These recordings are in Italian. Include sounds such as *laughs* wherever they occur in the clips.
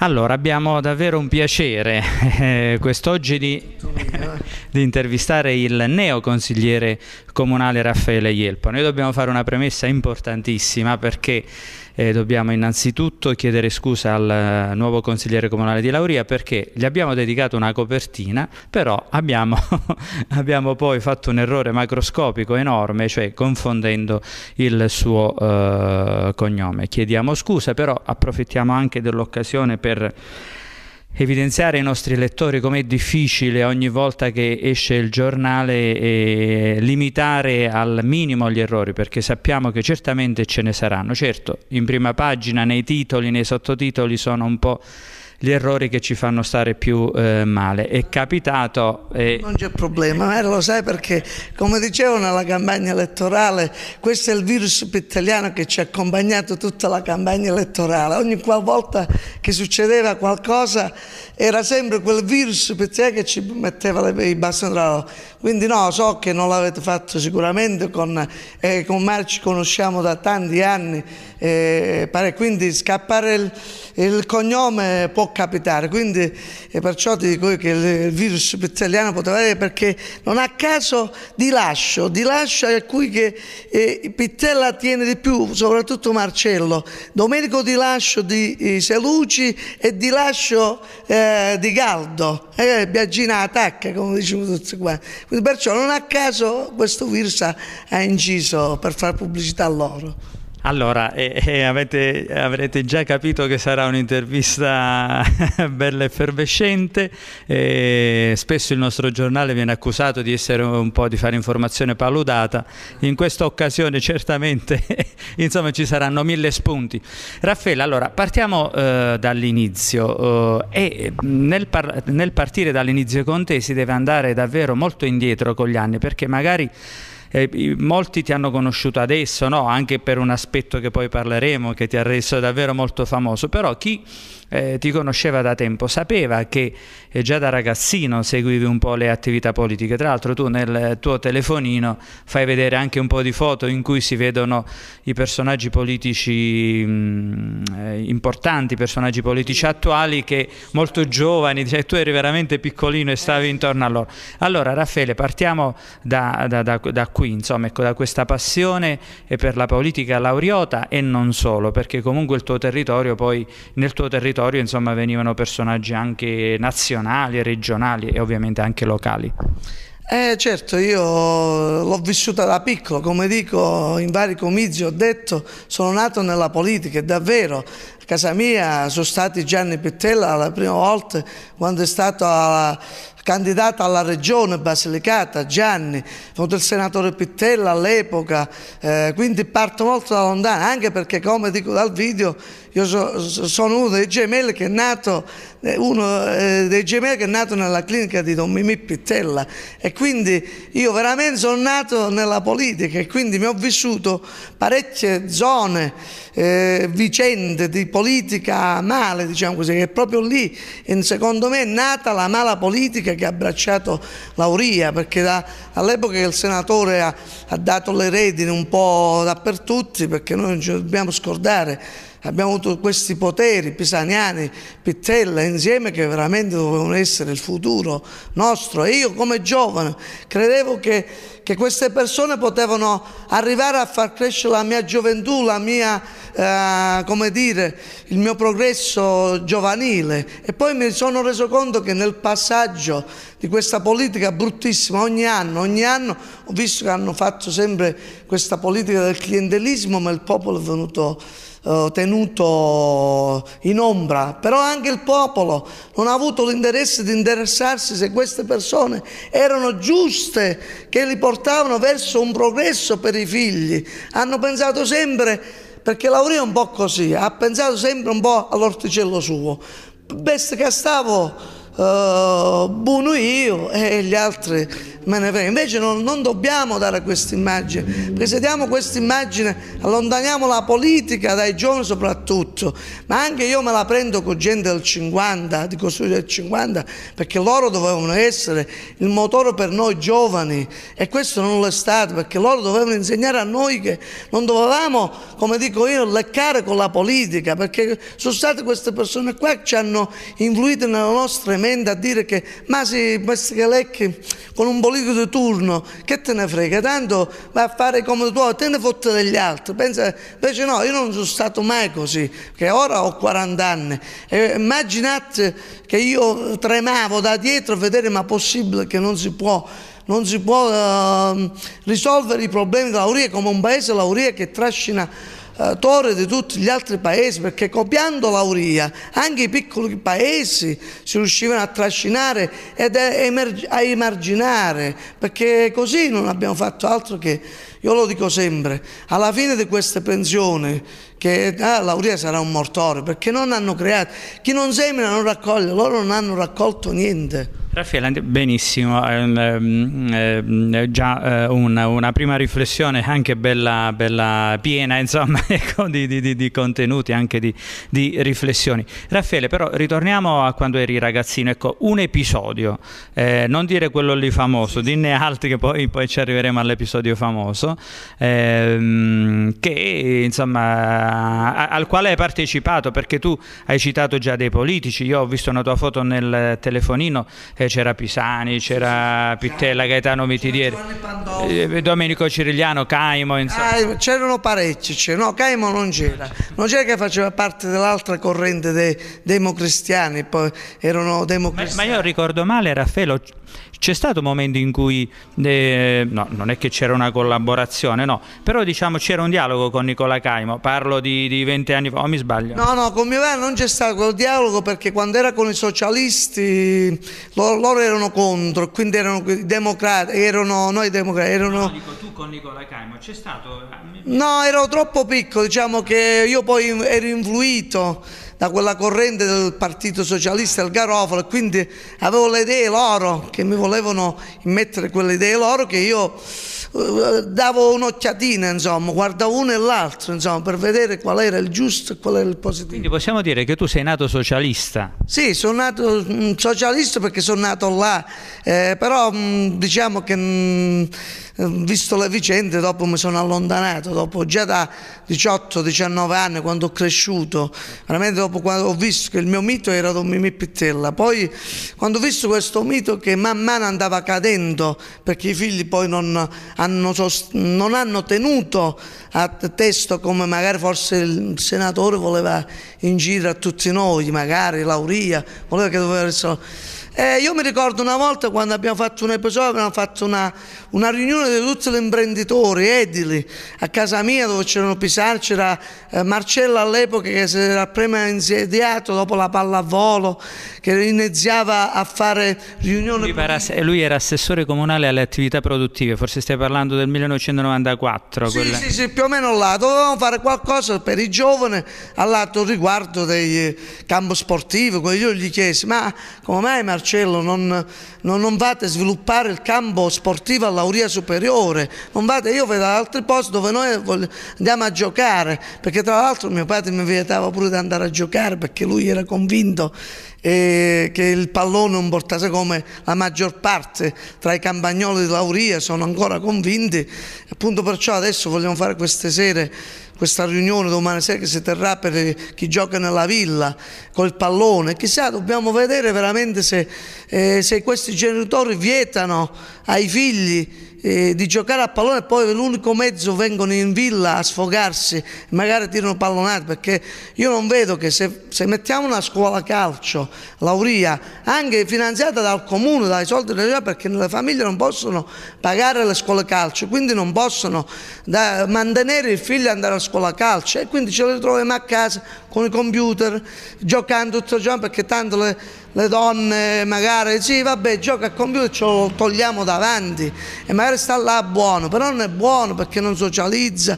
Allora, abbiamo davvero un piacere eh, quest'oggi di, *laughs* di, intervistare il neo consigliere comunale Raffaele Ielpo. Noi dobbiamo fare una premessa importantissima perché eh, dobbiamo innanzitutto chiedere scusa al eh, nuovo consigliere comunale di Lauria perché gli abbiamo dedicato una copertina, però abbiamo, *laughs* abbiamo poi fatto un errore macroscopico enorme, cioè confondendo il suo eh, cognome. Chiediamo scusa, però approfittiamo anche dell'occasione per evidenziare ai nostri lettori com'è difficile ogni volta che esce il giornale eh, limitare al minimo gli errori, perché sappiamo che certamente ce ne saranno. Certo, in prima pagina, nei titoli, nei sottotitoli sono un po' gli errori che ci fanno stare più eh, male. È capitato... E... Non c'è problema, eh, lo sai perché come dicevo nella campagna elettorale questo è il virus italiano che ci ha accompagnato tutta la campagna elettorale. Ogni qualvolta che succedeva qualcosa era sempre quel virus per te che ci metteva le, i bastoni tra loro. Quindi no, so che non l'avete fatto sicuramente, con, eh, con Mar ci conosciamo da tanti anni, eh, quindi scappare il, il, cognome può capitare, quindi eh, perciò ti dico che il, virus pizzeliano poteva avere perché non a caso di lascio, di lascio a cui che, eh, Pittella tiene di più, soprattutto Marcello, Domenico di lascio di eh, Seluci e di lascio... Eh, eh, di caldo, eh, biagina attacca come diciamo tutti quanti. Quindi perciò non a caso questo virus ha inciso per fare pubblicità a loro. Allora, eh, eh, avete, avrete già capito che sarà un'intervista *laughs* bella effervescente. Eh, spesso il nostro giornale viene accusato di essere un po' di fare informazione paludata. In questa occasione certamente *laughs* insomma, ci saranno mille spunti. Raffaele, allora partiamo eh, dall'inizio. Eh, nel, par- nel partire dall'inizio con te si deve andare davvero molto indietro con gli anni perché magari eh, molti ti hanno conosciuto adesso, no? anche per un aspetto che poi parleremo, che ti ha reso davvero molto famoso, però chi eh, ti conosceva da tempo, sapeva che eh, già da ragazzino seguivi un po' le attività politiche. Tra l'altro tu nel tuo telefonino fai vedere anche un po' di foto in cui si vedono i personaggi politici mh, mm, eh, importanti, personaggi politici attuali che molto giovani, cioè tu eri veramente piccolino e stavi eh. intorno a loro. Allora Raffaele, partiamo da, da, da, da qui, insomma, ecco, da questa passione per la politica lauriota e non solo, perché comunque il tuo territorio poi nel tuo territorio territorio insomma, venivano personaggi anche nazionali, regionali e ovviamente anche locali. Eh, certo, io l'ho vissuta da piccolo, come dico in vari comizi, ho detto sono nato nella politica e davvero a casa mia sono stati Gianni Pittella la prima volta quando è stato candidato alla regione Basilicata, Gianni, voto il senatore Pittella all'epoca, eh, quindi parto molto da lontano, anche perché come dico dal video io so, sono uno dei gemelli che è nato, eh, uno eh, dei gemelli che è nato nella clinica di Don Mimì Pittella e quindi io veramente sono nato nella politica e quindi mi ho vissuto parecchie zone, eh, vicende di politica male, diciamo così, che proprio lì secondo me è nata la mala politica che ha abbracciato Lauria, perché da, all'epoca il senatore ha, ha dato le redini un po' dappertutto, perché noi non ci dobbiamo scordare abbiamo avuto questi poteri, Pisaniani, Pittella, insieme che veramente dovevano essere il futuro nostro. E io come giovane credevo che, che queste persone potevano arrivare a far crescere la mia gioventù, la mia, eh, come dire, il mio progresso giovanile. E poi mi sono reso conto che nel passaggio di questa politica bruttissima, ogni anno, ogni anno ho visto che hanno fatto sempre questa politica del clientelismo, ma il popolo è venuto eh, tenuto in ombra, però anche il popolo non ha avuto l'interesse di interessarsi se queste persone erano giuste, che li portavano verso un progresso per i figli. Hanno pensato sempre, perché Lauria è un po' così, ha pensato sempre un po' all'orticello suo. Best che stavo eh, buono io e gli altri me ne vengono. Invece non, non dobbiamo dare questa immagine, perché se diamo questa immagine allontaniamo la politica dai giovani soprattutto, ma anche io me la prendo con gente del 50, di costruire del 50, perché loro dovevano essere il motore per noi giovani e questo non lo è stato, perché loro dovevano insegnare a noi che non dovevamo, come dico io, leccare con la politica, perché sono state queste persone qua che ci hanno influito nella nostra menti veramente a dire che ma sì, Mascalecchi con un politico di turno, che te ne frega, tanto va a fare come tu, te ne fotte degli altri. Pensa, invece no, io non sono stato mai così, che ora ho 40 anni. E immaginate che io tremavo da dietro a vedere ma possibile che non si può non si può uh, risolvere i problemi dell'Auria come un paese l'Auria che trascina eh, torre di tutti gli altri paesi perché copiando l'auria anche i piccoli paesi si riuscivano a trascinare ed a emarginare perché così non abbiamo fatto altro che, io lo dico sempre, alla fine di queste pensioni che ah, l'auria sarà un mortore perché non hanno creato, chi non semina non raccoglie, loro non hanno raccolto niente. Raffaele, benissimo, ehm, ehm, eh, già eh, una, una, prima riflessione anche bella, bella piena *laughs* insomma, ecco, di, di, di, contenuti, anche di, di, riflessioni. Raffaele, però ritorniamo a quando eri ragazzino, ecco, un episodio, eh, non dire quello lì famoso, dinne altri che poi, poi ci arriveremo all'episodio famoso, ehm, che, insomma, a, al quale hai partecipato, perché tu hai citato già dei politici, io ho visto una tua foto nel telefonino. Eh, c'era Pisani, c'era Pittella, Gaetano Mitidieri, eh, Domenico Cirigliano, Caimo. Ah, c'erano parecchi, no, Caimo non c'era, non c'era che faceva parte dell'altra corrente dei democristiani, poi erano democristiani. Ma, ma io ricordo male, Raffaello c'è stato un momento in cui eh, no, non è che c'era una collaborazione, no, però diciamo c'era un dialogo con Nicola Caimo, parlo di, di 20 anni fa, o mi sbaglio? No, no, con vero non c'è stato quel dialogo perché quando era con i socialisti loro, loro erano contro, quindi erano i democratici, erano noi democratici. Erano... No, dico tu con Nicola Caimo, c'è stato... Ah, no, ero troppo piccolo, diciamo che io poi ero influito da quella corrente del Partito Socialista, il Garofalo, quindi avevo le idee loro che mi volevano mettere quelle idee loro che io eh, davo un'occhiatina, insomma, guardavo uno e l'altro, insomma, per vedere qual era il giusto e qual era il positivo. Quindi possiamo dire che tu sei nato socialista? Sì, sono nato mm, socialista perché sono nato là, eh, però mm, diciamo che... Mh, mm, Ehm, visto le vicende, dopo mi sono allontanato, dopo già da 18-19 anni, quando ho cresciuto, veramente dopo quando ho visto che il mio mito era Don Mimì Pittella, poi quando ho visto questo mito che man mano andava cadendo, perché i figli poi non hanno, non hanno tenuto a testo come magari forse il senatore voleva in giro a tutti noi, magari Lauria, voleva che dovessero eh, io mi ricordo una volta quando abbiamo fatto un episodio, abbiamo fatto una, una riunione di tutti gli imprenditori edili a casa mia dove c'erano Pisar, c'era eh, Marcello all'epoca che si era prima insediato dopo la pallavolo, che iniziava a fare riunioni. Lui, era, lui era assessore comunale alle attività produttive, forse stai parlando del 1994. Sì, quella... sì, sì, più o meno là, dovevamo fare qualcosa per i giovani all'atto riguardo del campo sportivo, io gli chiesi, ma come mai Marcello? Marcello, non, non, non, vate a sviluppare il campo sportivo all'auria superiore, non vate, io vedo altri posti dove noi andiamo a giocare, perché tra l'altro mio padre mi vietava pure di andare a giocare perché lui era convinto eh, che il pallone non portasse come la maggior parte tra i campagnoli di Lauria sono ancora convinti, appunto perciò adesso vogliamo fare queste sere questa riunione domani sera che si terrà per chi gioca nella villa col pallone, chissà, dobbiamo vedere veramente se, eh, se questi genitori vietano ai figli eh, di giocare a pallone e poi l'unico mezzo vengono in villa a sfogarsi, magari tirano pallonate, perché io non vedo che se, se mettiamo una scuola calcio, l'Auria, anche finanziata dal comune, dai soldi dell'Auria, perché le famiglie non possono pagare le scuole calcio, quindi non possono da, mantenere il figlio andare a scuola calcio e quindi ce lo ritroviamo a casa con i computer, giocando tutto il giorno perché tanto le le donne magari sì vabbè gioca a computer ce lo togliamo davanti e magari sta là buono però non è buono perché non socializza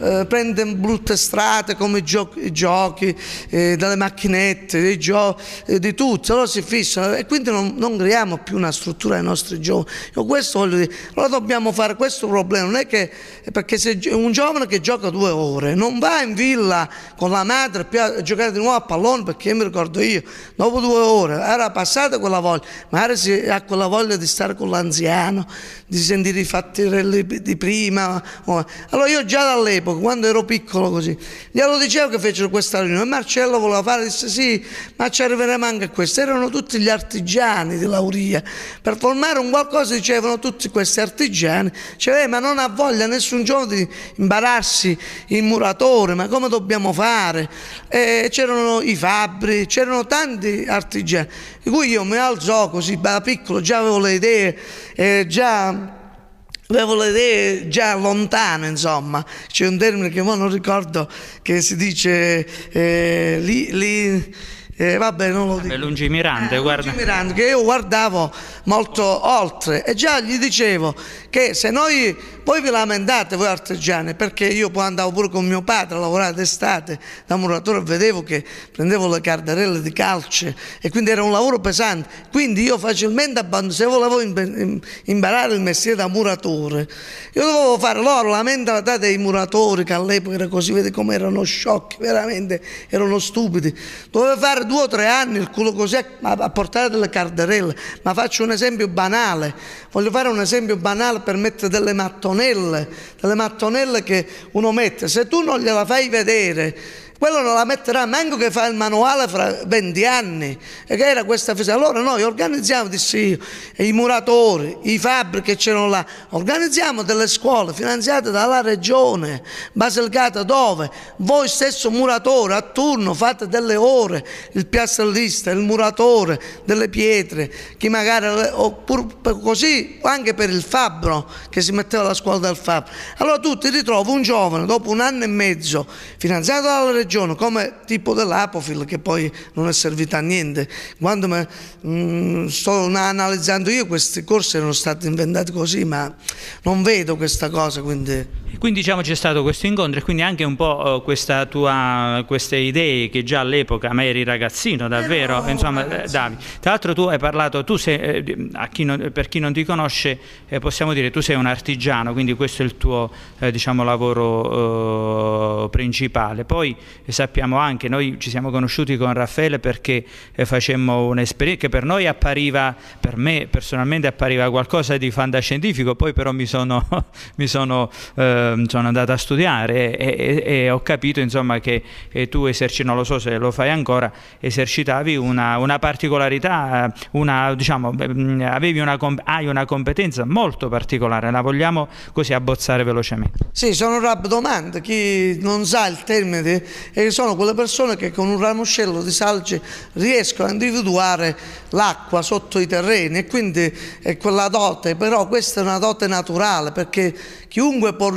eh, prende brutte strade come i giochi, eh, dalle macchinette, dei gio- eh, di tutto, allora si fissano e quindi non, non creiamo più una struttura ai nostri giovani. Io questo voglio dire, allora dobbiamo fare questo problema, non è che perché se un giovane che gioca due ore non va in villa con la madre a giocare di nuovo a pallone perché mi ricordo io, dopo due ore era passata quella voglia, magari si ha quella voglia di stare con l'anziano, di sentire i fatti di prima. Allora io già dall'epoca tempo, quando ero piccolo così, glielo dicevo che fecero questa riunione, Marcello voleva fare, disse sì, ma ci arriveremo anche a questo, erano tutti gli artigiani di Lauria, per formare un qualcosa dicevano tutti questi artigiani, cioè, eh, ma non ha voglia nessun giorno di imbararsi il muratore, ma come dobbiamo fare? E c'erano i fabbri, c'erano tanti artigiani, di cui io mi alzò così da piccolo, già avevo le idee, eh, già avevo le già lontano, insomma. C'è un termine che ora non ricordo che si dice eh, li, li, eh, vabbè, non lo eh, dico. È lungimirante, eh, guarda. Lungimirante, che io guardavo molto oltre e già gli dicevo che se noi poi vi lamentate voi artigiani, perché io poi andavo pure con mio padre a lavorare d'estate da muratore e vedevo che prendevo le carderelle di calce e quindi era un lavoro pesante. Quindi io facilmente abbandonavo, se volevo imparare il mestiere da muratore, io dovevo fare loro la mentalità dei muratori che all'epoca era così, vedi come erano sciocchi, veramente erano stupidi. Dovevo fare due o tre anni il culo così a portare delle carderelle, ma faccio un esempio banale, voglio fare un esempio banale per mettere delle mattonelle mattonelle, delle mattonelle che uno mette, se tu non gliela fai vedere quello non la metterà manco che fa il manuale fra 20 anni, e che era questa festa. Allora noi organizziamo, dissi io, i muratori, i fabbri che c'erano là, organizziamo delle scuole finanziate dalla regione Basilicata dove voi stesso muratore a turno fate delle ore, il piastrellista, il muratore, delle pietre, chi magari, oppure così anche per il fabbro che si metteva alla scuola del fabbro. Allora tu ti ritrovi un giovane dopo un anno e mezzo finanziato dalla regione, ragiono come tipo dell'Apofil che poi non è servita a niente. Quando me, mh, mm, sto analizzando io questi corsi erano stati inventati così, ma non vedo questa cosa. Quindi, quindi diciamo c'è stato questo incontro e quindi anche un po' oh, questa tua, queste idee che già all'epoca, ma eri ragazzino davvero, eh no, insomma, davi. Tra l'altro tu hai parlato, tu sei, eh, chi non, per chi non ti conosce eh, possiamo dire tu sei un artigiano, quindi questo è il tuo eh, diciamo, lavoro eh, principale. Poi e sappiamo anche, noi ci siamo conosciuti con Raffaele perché eh, facemmo un'esperienza che per noi appariva, per me personalmente appariva qualcosa di fantascientifico, poi però mi sono, *laughs* mi sono, eh, sono andato a studiare e, e, e ho capito insomma, che tu eserciti, non lo so se lo fai ancora, esercitavi una, una particolarità, eh, una, diciamo, mm, avevi una, hai una competenza molto particolare, la vogliamo così abbozzare velocemente. Sì, sono Rab Domand, chi non sa il termine e sono quelle persone che con un ramoscello di salce riescono a individuare l'acqua sotto i terreni e quindi è quella dote, però questa è una dote naturale perché chiunque può,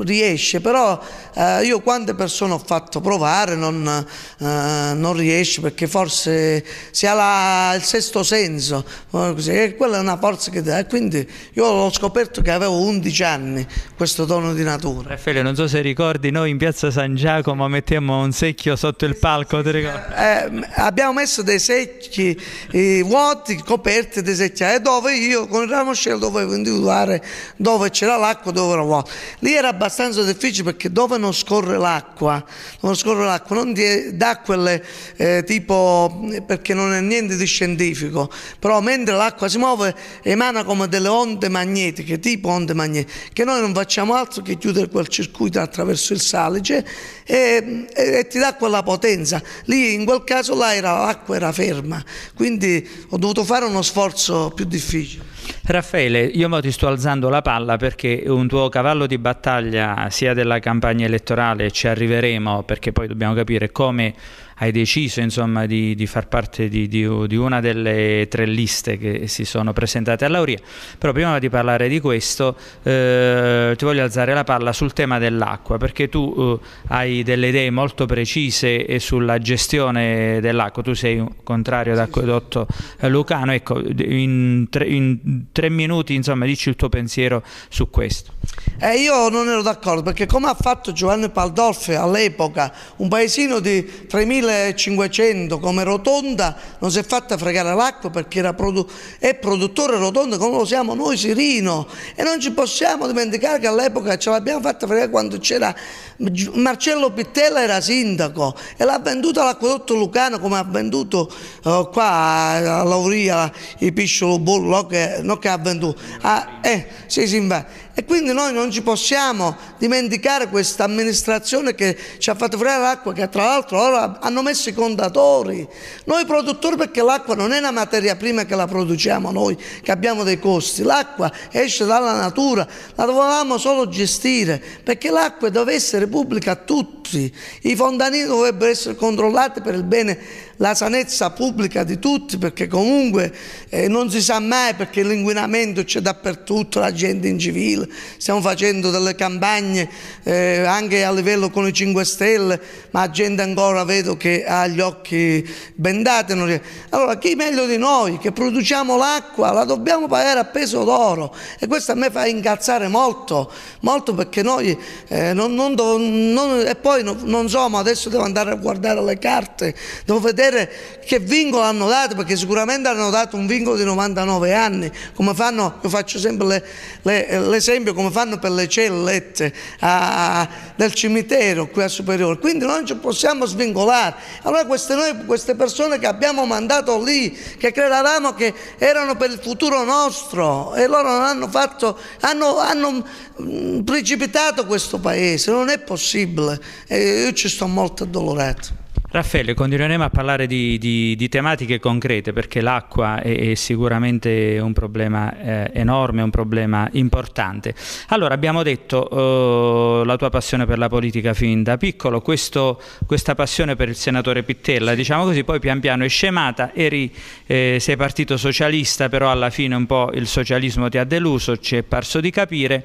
riesce, però eh, io quante persone ho fatto provare non, eh, non riesce perché forse si ha la, il sesto senso, eh, e quella è una forza che dà, quindi io ho scoperto che avevo 11 anni questo dono di natura. Raffaele, eh, non so se ricordi, noi in piazza San Giacomo mettiamo metteremo un secchio sotto il palco, ti ricordi? Eh, abbiamo messo dei secchi eh, vuoti, coperti dei secchi, e eh, dove io con il ramoscello dovevo individuare dove c'era l'acqua, dove era vuoto. Lì era abbastanza difficile perché dove non scorre l'acqua, non scorre l'acqua, non ti dà quelle eh, tipo, perché non è niente di scientifico, però mentre l'acqua si muove emana come delle onde magnetiche, tipo onde magnetiche, che noi non facciamo altro che chiudere quel circuito attraverso il salice e, e, e, ti dà quella potenza. Lì in quel caso là era, l'acqua era ferma, quindi ho dovuto fare uno sforzo più difficile. Raffaele, io mo ti sto alzando la palla perché un tuo cavallo di battaglia sia della campagna elettorale, ci arriveremo perché poi dobbiamo capire come hai deciso insomma, di, di, far parte di, di, di, una delle tre liste che si sono presentate all'Auria. Però prima di parlare di questo eh, ti voglio alzare la palla sul tema dell'acqua, perché tu eh, hai delle idee molto precise sulla gestione dell'acqua. Tu sei contrario ad acquedotto eh, lucano, ecco, in, tre, in tre minuti, insomma, dici il tuo pensiero su questo. Eh, io non ero d'accordo perché come ha fatto Giovanni Paldolfi all'epoca, un paesino di 3500 come Rotonda non si è fatta fregare l'acqua perché era produ è produttore Rotonda come lo siamo noi Sirino e non ci possiamo dimenticare che all'epoca ce l'abbiamo fatta fregare quando c'era Marcello Pittella era sindaco e l'ha venduta all'acquedotto Lucano come ha venduto eh, qua a Lauria i Pisciolo Bollo che no quedando. Ah, eh, Xi Jinping. E quindi noi non ci possiamo dimenticare questa amministrazione che ci ha fatto fare l'acqua, che tra l'altro ora hanno messo i contatori. Noi produttori, perché l'acqua non è una materia prima che la produciamo noi, che abbiamo dei costi. L'acqua esce dalla natura, la dovevamo solo gestire, perché l'acqua deve essere pubblica a tutti. I fontanini dovrebbero essere controllati per il bene, la sanezza pubblica di tutti, perché comunque eh, non si sa mai perché l'inquinamento c'è dappertutto, la gente in civile femminile, stiamo facendo delle campagne eh, anche a livello con i 5 Stelle, ma la gente ancora vedo che ha gli occhi bendati. Allora chi meglio di noi che produciamo l'acqua la dobbiamo pagare a peso d'oro e questo a me fa incazzare molto, molto perché noi eh, non, non, do, non, e poi non, non so, ma adesso devo andare a guardare le carte, devo vedere che vincolo hanno dato perché sicuramente hanno dato un vincolo di 99 anni, come fanno, io faccio sempre le, le, le esempio come fanno per le cellette a, del cimitero qui a Superiore. Quindi noi non ci possiamo svincolare. Allora queste, noi, queste persone che abbiamo mandato lì, che credevamo che erano per il futuro nostro e loro non hanno fatto, hanno, hanno mm, precipitato questo paese, non è possibile. E eh, io ci sto molto addolorato. Raffaele, continueremo a parlare di, di, di tematiche concrete perché l'acqua è, è sicuramente un problema eh, enorme, un problema importante. Allora, abbiamo detto eh, la tua passione per la politica fin da piccolo, questo, questa passione per il senatore Pittella, diciamo così, poi pian piano è scemata, eri, eh, sei partito socialista, però alla fine un po' il socialismo ti ha deluso, ci è parso di capire,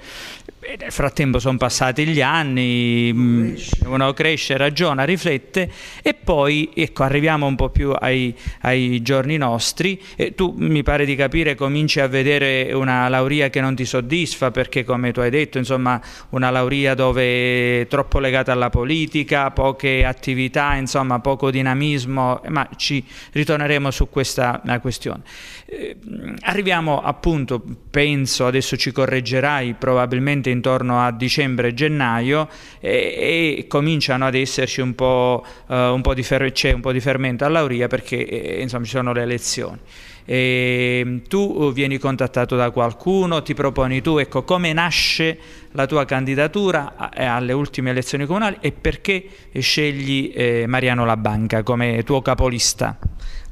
e nel frattempo sono passati gli anni, mm, uno cresce, ragiona, riflette e poi ecco, arriviamo un po' più ai, ai giorni nostri e tu mi pare di capire cominci a vedere una laurea che non ti soddisfa perché come tu hai detto insomma una laurea dove è troppo legata alla politica, poche attività, insomma poco dinamismo, ma ci ritorneremo su questa questione. Eh, arriviamo appunto, penso adesso ci correggerai probabilmente intorno a dicembre gennaio e, e cominciano ad esserci un po', uh, un po di fer- c'è un po' di fermento all'auria perché eh, eh, insomma, ci sono le elezioni. E ehm, tu eh, vieni contattato da qualcuno, ti proponi tu, ecco come nasce la tua candidatura alle ultime elezioni comunali e perché scegli eh, Mariano Labanca come tuo capolista?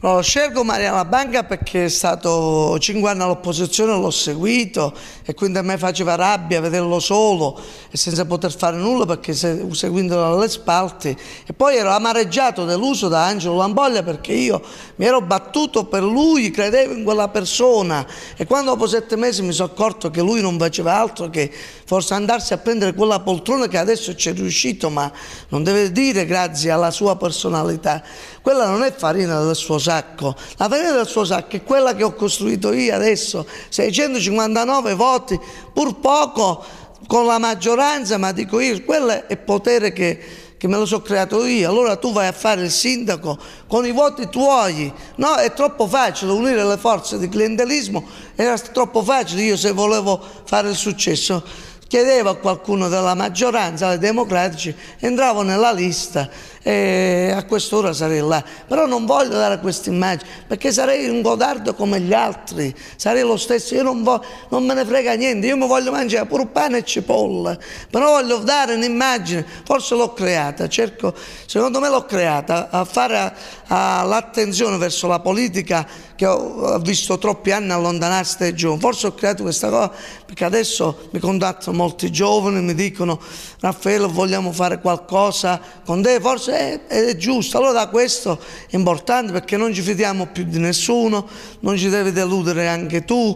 No, scelgo Mariana Banca perché è stato 5 anni all'opposizione, l'ho seguito e quindi a me faceva rabbia vederlo solo e senza poter fare nulla perché seguendolo dalle spalte. E poi ero amareggiato, deluso da Angelo Lamboglia perché io mi ero battuto per lui, credevo in quella persona e quando dopo sette mesi mi sono accorto che lui non faceva altro che forse andarsi a prendere quella poltrona che adesso ci è riuscito ma non deve dire grazie alla sua personalità quella non è farina del suo sacco, la farina del suo sacco è quella che ho costruito io adesso, 659 voti, pur poco con la maggioranza, ma dico io, quello è potere che, che me lo sono creato io, allora tu vai a fare il sindaco con i voti tuoi, no? È troppo facile unire le forze di clientelismo, era troppo facile io se volevo fare il successo chiedevo a qualcuno della maggioranza, ai democratici, entravo nella lista e a quest'ora sarei là, però non voglio dare questa immagine perché sarei un godardo come gli altri, sarei lo stesso, io non, voglio, non me ne frega niente, io mi voglio mangiare pure pane e cipolla, però voglio dare un'immagine, forse l'ho creata, cerco, secondo me l'ho creata, a fare l'attenzione verso la politica che ho visto troppi anni allontanarsi dai giovani, forse ho creato questa cosa perché adesso mi contattano molti giovani, mi dicono Raffaello vogliamo fare qualcosa con te, forse è, è, giusto. Allora da questo è importante perché non ci fidiamo più di nessuno, non ci devi deludere anche tu,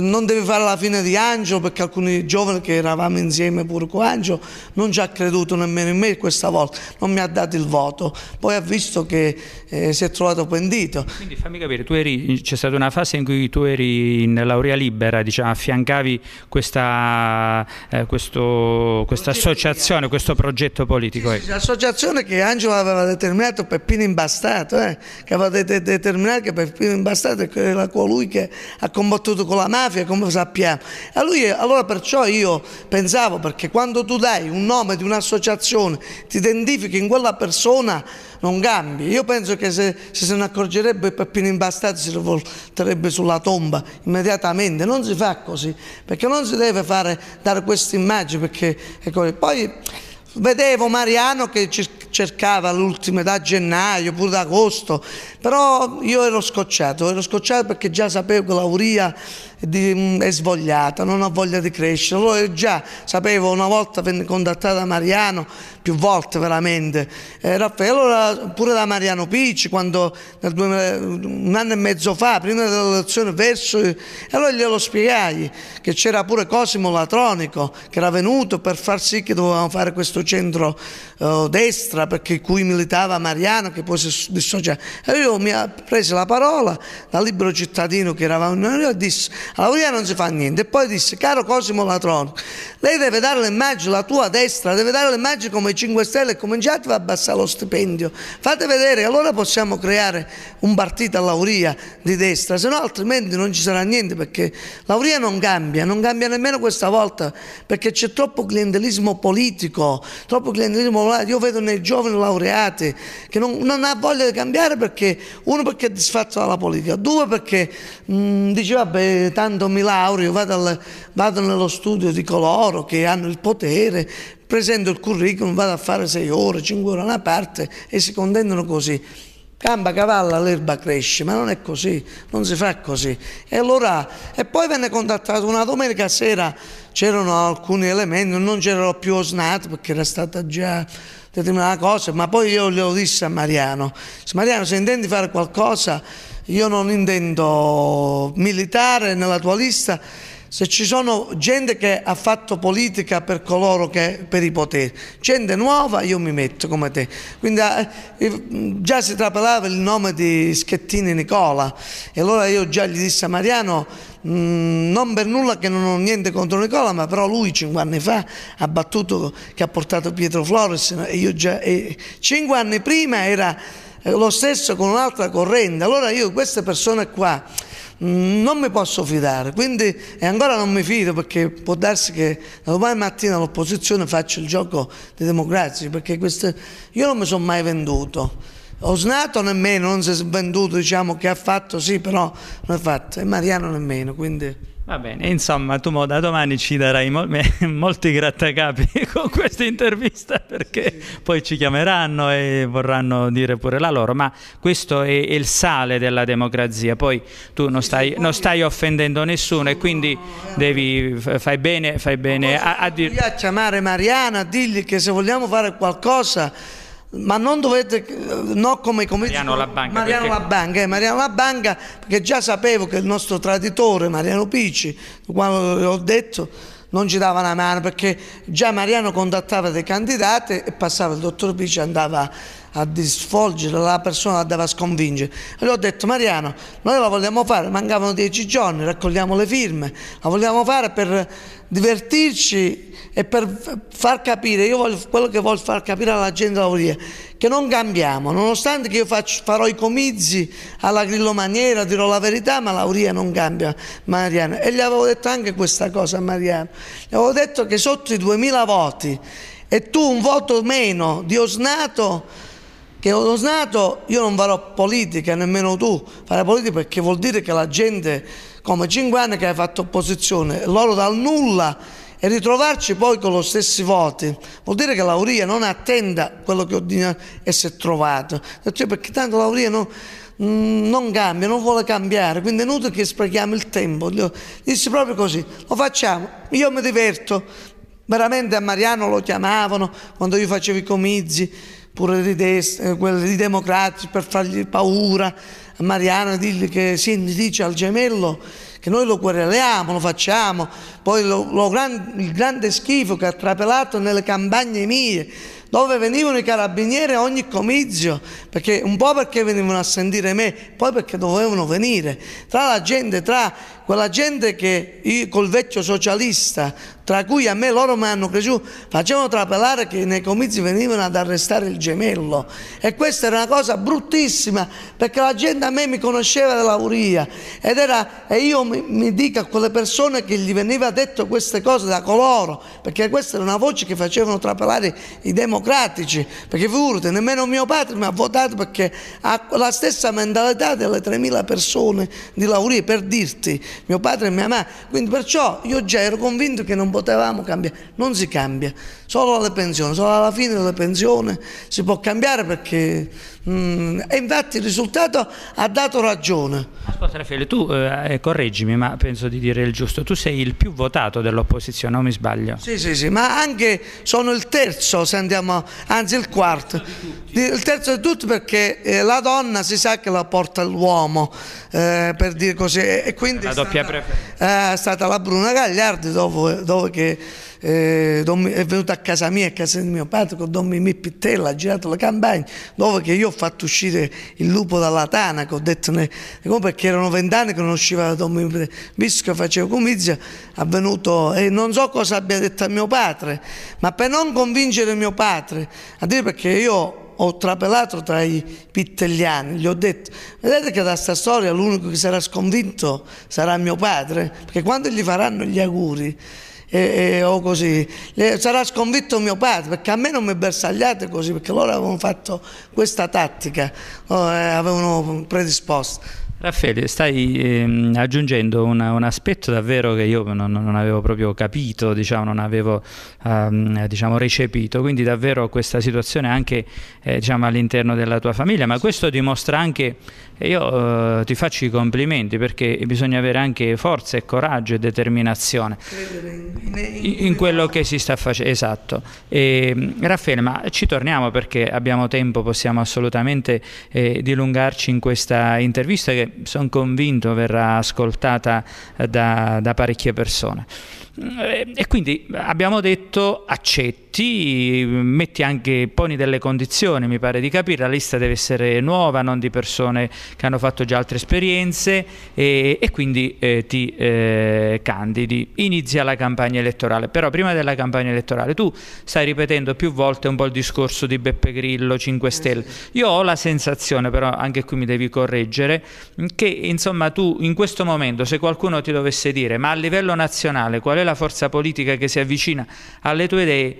non deve fare la fine di Angelo perché alcuni giovani che eravamo insieme pure con Angelo non ci ha creduto nemmeno in me questa volta, non mi ha dato il voto, poi ha visto che eh, si è trovato pentito. Quindi fammi capire, c'è stata una fase in cui tu eri in laurea libera, diciamo, affiancavi questa, eh, questo, questa associazione, questo progetto politico. Sì, sì, ecco. l'associazione che Angelo aveva determinato Peppino Imbastato, eh, che aveva de determinato che Peppino Imbastato era colui che ha combattuto con la mano mafia, come sappiamo. Lui, allora perciò io pensavo, perché quando tu dai un nome di un'associazione, ti identifichi in quella persona, non cambi. Io penso che se, se, se ne accorgerebbe Peppino Impastato si rivolterebbe sulla tomba immediatamente. Non si fa così, perché non si deve fare, dare questa immagine, perché è ecco, Poi vedevo Mariano che cercava l'ultima da gennaio, pure da agosto, però io ero scocciato, ero scocciato perché già sapevo che l'Auria di, mm, è svogliata, non ha voglia di crescere. Allora già sapevo una volta venne contattata da Mariano, più volte veramente, eh, Raffaele, allora pure da Mariano Picci, quando 2000, un anno e mezzo fa, prima dell'elezione verso, e allora glielo spiegai che c'era pure Cosimo Latronico che era venuto per far sì che dovevamo fare questo centro eh, destra perché cui militava Mariano che poi si dissociava. E io mi ha preso la parola da libero cittadino che eravamo noi e disse allora non si fa niente. E poi disse, caro Cosimo Latrono, lei deve dare le l'immagine, la tua destra, deve dare le l'immagine come 5 Stelle, e cominciate a abbassare lo stipendio. Fate vedere, allora possiamo creare un partito a Lauria di destra, se no altrimenti non ci sarà niente perché Lauria non cambia, non cambia nemmeno questa volta perché c'è troppo clientelismo politico, troppo clientelismo politico. Io vedo nei giovani laureati che non, non ha voglia di cambiare perché uno perché è disfatto dalla politica, due perché mh, dice vabbè tanto tanto mi laureo, vado, al, vado nello studio di coloro che hanno il potere, presento il curriculum, vado a fare sei ore, cinque ore a una parte e si contendono così. Camba cavalla, l'erba cresce, ma non è così, non si fa così. E, allora, e poi venne contattato una domenica sera, c'erano alcuni elementi, non c'erano più osnato perché era stata già determinata cosa, ma poi io glielo disse a Mariano, Mariano se intendi fare qualcosa io non intendo militare nella tua lista, se ci sono gente che ha fatto politica per coloro che per i poteri, gente nuova io mi metto come te. Quindi eh, eh, già si trapelava il nome di Schettini Nicola e allora io già gli disse a Mariano mm, non per nulla che non ho niente contro Nicola, ma però lui cinque anni fa ha battuto che ha portato Pietro Flores e io già eh, cinque anni prima era eh, lo stesso con un'altra corrente. Allora io queste persone qua mm, non mi posso fidare, quindi e ancora non mi fido perché può darsi che domani mattina l'opposizione faccia il gioco dei democratici, perché queste, io non mi sono mai venduto. Osnato nemmeno, non si è venduto, diciamo che ha fatto sì, però non ha fatto, e Mariano nemmeno, quindi... Va bene, insomma, tu da domani ci darai mol- *laughs* molti grattacapi *laughs* con questa intervista perché poi ci chiameranno e vorranno dire pure la loro, ma questo è il sale della democrazia, poi tu non stai, non stai offendendo nessuno e quindi devi, fai bene, fai bene a, a dire... a chiamare Mariana, digli che se vogliamo fare qualcosa ma non dovete, no come, come Mariano Labanca, Mariano perché... Labanca, eh, Mariano Labanca, perché già sapevo che il nostro traditore Mariano Picci, quando ho detto, non ci dava una mano perché già Mariano contattava dei candidati e passava il dottor Picci andava a disfolgere la persona andava a sconvincere e gli ho detto Mariano noi la vogliamo fare mancavano dieci giorni raccogliamo le firme la vogliamo fare per divertirci e per far capire, io voglio, quello che voglio far capire alla gente lavoria, che non cambiamo, nonostante che io faccio, farò i comizi alla Grillo Maniera, dirò la verità, ma Lauria non cambia Mariano. E gli avevo detto anche questa cosa a Mariano, gli avevo detto che sotto i 2000 voti e tu un voto meno di Osnato che ho snato io non farò politica, nemmeno tu, fare politica perché vuol dire che la gente come cinque anni che hai fatto opposizione, loro dal nulla e ritrovarci poi con gli stessi voti vuol dire che l'Auria non attenda quello che ordina essere trovato perché tanto l'Auria non, mm, non, cambia, non vuole cambiare quindi è inutile che sprechiamo il tempo gli dissi proprio così, lo facciamo io mi diverto veramente a Mariano lo chiamavano quando io facevo i comizi pure di destra, eh, quelli di democratici per fargli paura a Mariano dirgli che senti, dice al gemello che noi lo quereliamo, lo facciamo, poi lo, lo gran, il grande schifo che ha trapelato nelle campagne mie, dove venivano i carabinieri a ogni comizio, perché, un po' perché venivano a sentire me, poi perché dovevano venire, tra la gente, tra quella gente che io, col vecchio socialista tra cui a me loro mi hanno cresciuto, facevano trapelare che nei comizi venivano ad arrestare il gemello e questa era una cosa bruttissima perché la gente a me mi conosceva dell'auria. ed era, e io mi, mi dico a quelle persone che gli veniva detto queste cose da coloro, perché questa era una voce che facevano trapelare i democratici, perché figurati, nemmeno mio padre mi ha votato perché ha la stessa mentalità delle 3.000 persone di Lauria, per dirti, mio padre e mia mamma, quindi perciò io già ero convinto che non potevamo cambiare, non si cambia solo alle pensioni, solo alla fine delle pensioni si può cambiare perché... Mh, mm, e infatti il risultato ha dato ragione. Ascolta Raffaele, tu eh, eh, correggimi, ma penso di dire il giusto, tu sei il più votato dell'opposizione, o mi sbaglio? Sì, sì, sì, ma anche sono il terzo, andiamo, anzi il quarto. Il terzo di tutti perché eh, la donna si sa che la porta l'uomo, eh, per dire così, e quindi la è, doppia stata, eh, è stata la Bruna Gagliardi dove, dove che eh, Don, è venuto a casa mia, a casa di mio padre, con Don Mimì Pittella, ha girato la campagna, dopo che io ho fatto uscire il lupo dalla tana, che ho detto, ne, perché erano vent'anni che non usciva Don Mimì Pittella, visto che facevo comizio, è venuto, e eh, non so cosa abbia detto a mio padre, ma per non convincere mio padre, a dire perché io ho trapelato tra i pittelliani, gli ho detto, vedete che da questa storia l'unico che sarà sconvinto sarà mio padre, perché quando gli faranno gli auguri, e, e, o così, Le, sarà sconfitto mio padre, perché a me non mi bersagliate così, perché loro avevano fatto questa tattica, oh, eh, avevano predisposto. Raffaele, stai ehm, aggiungendo una, un aspetto davvero che io non, non avevo proprio capito, diciamo, non avevo ehm, diciamo, recepito, quindi davvero questa situazione anche eh, diciamo, all'interno della tua famiglia, ma questo dimostra anche, e io eh, ti faccio i complimenti perché bisogna avere anche forza e coraggio e determinazione in, in quello che si sta facendo, esatto. E, ehm, Raffaele, ma ci torniamo perché abbiamo tempo, possiamo assolutamente eh, dilungarci in questa intervista che sono convinto verrà ascoltata eh, da, da parecchie persone. Eh, e quindi abbiamo detto accetti, metti anche, poni delle condizioni, mi pare di capire, la lista deve essere nuova, non di persone che hanno fatto già altre esperienze e, e quindi eh, ti eh, candidi. Inizia la campagna elettorale, però prima della campagna elettorale tu stai ripetendo più volte un po' il discorso di Beppe Grillo, 5 eh, Stelle. Io ho la sensazione, però anche qui mi devi correggere, che insomma tu in questo momento se qualcuno ti dovesse dire ma a livello nazionale qual è la forza politica che si avvicina alle tue idee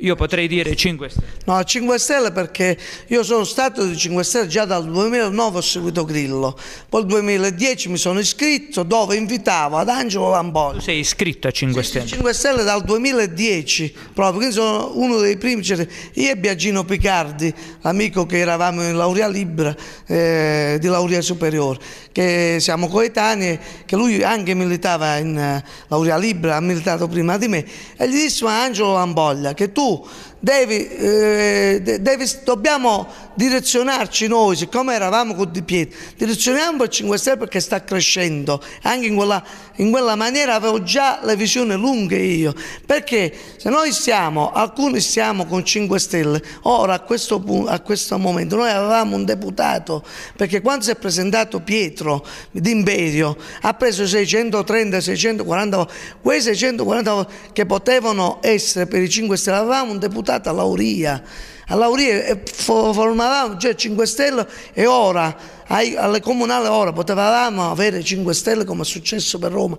io potrei dire 5 Stelle. No, 5 Stelle perché io sono stato di 5 Stelle già dal 2009 ho seguito Grillo, poi nel 2010 mi sono iscritto dove invitavo ad Angelo Lamboni. Tu sei iscritto a 5 sì, Stelle? 5 Stelle dal 2010 proprio, quindi sono uno dei primi, cioè, io e Biagino Picardi, amico che eravamo in laurea libera eh, di laurea superiore, che siamo coetanei, che lui anche militava in eh, laurea libera, ha militato prima di me, e gli disse a Angelo Lamboglia che tu Oh. devi, eh, devi, dobbiamo direzionarci noi, siccome eravamo con Di Pietro, direzioniamo il 5 Stelle perché sta crescendo, anche in quella, in quella maniera avevo già le visioni lunghe io, perché se noi siamo, alcuni siamo con 5 Stelle, ora a questo, a questo momento noi avevamo un deputato, perché quando si è presentato Pietro d'Imperio ha preso 630, 640 quei 640 che potevano essere per i 5 Stelle, avevamo un deputato votata l'Auria. All'Auria eh, formavamo già cioè 5 Stelle e ora alle comunali ora potevamo avere 5 stelle come è successo per Roma,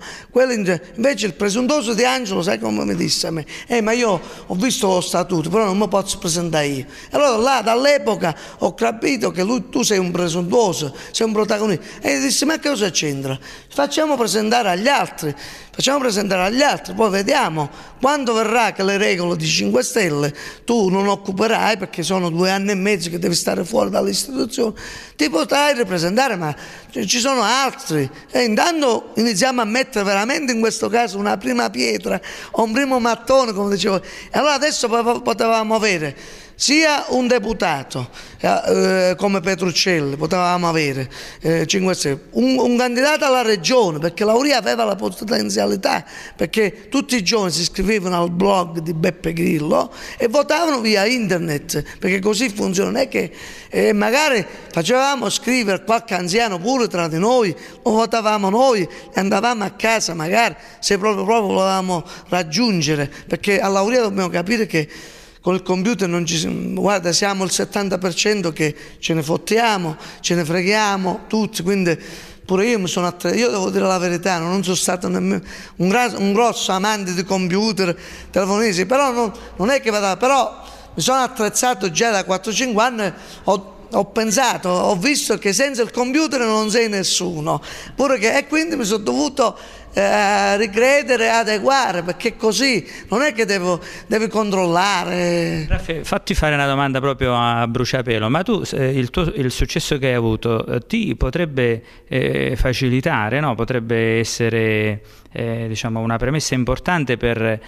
invece il presuntuoso di Angelo sai come mi disse a me, eh, ma io ho visto lo statuto però non mi posso presentare io. Allora là dall'epoca ho capito che lui, tu sei un presuntuoso, sei un protagonista e disse ma che cosa c'entra? Facciamo presentare agli altri, facciamo presentare agli altri, poi vediamo quando verrà che le regole di 5 Stelle tu non occuperai perché sono due anni e mezzo che devi stare fuori dall'istituzione, ti potrai rappresentare, ma ci sono altri. E intanto iniziamo a mettere veramente in questo caso una prima pietra un primo mattone, come dicevo. E allora adesso potevamo avere sia un deputato eh, eh, come Petruccelli, potevamo avere eh, 5 6, un, un, candidato alla regione, perché Lauria aveva la potenzialità, perché tutti i giorni si iscrivevano al blog di Beppe Grillo e votavano via internet, perché così funziona, non è che eh, magari facevamo scrivere qualche anziano pure tra di noi, o votavamo noi e andavamo a casa magari se proprio, proprio volevamo raggiungere, perché a Lauria dobbiamo capire che col computer non ci guarda siamo il 70% che ce ne fottiamo, ce ne freghiamo tutti, quindi pure io mi sono attrezzato, io devo dire la verità, non sono stato nemmeno un, un grosso amante di computer, telefonisti, però non, non, è che vada, però mi sono attrezzato già da 4-5 anni, ho ho pensato, ho visto che senza il computer non sei nessuno, pure che, e quindi mi sono dovuto eh, ricredere e adeguare, perché così non è che devo, devi controllare. Raffi, fatti fare una domanda proprio a bruciapelo, ma tu il, tuo, il, successo che hai avuto eh, ti potrebbe eh, facilitare, no? potrebbe essere eh, diciamo una premessa importante per eh,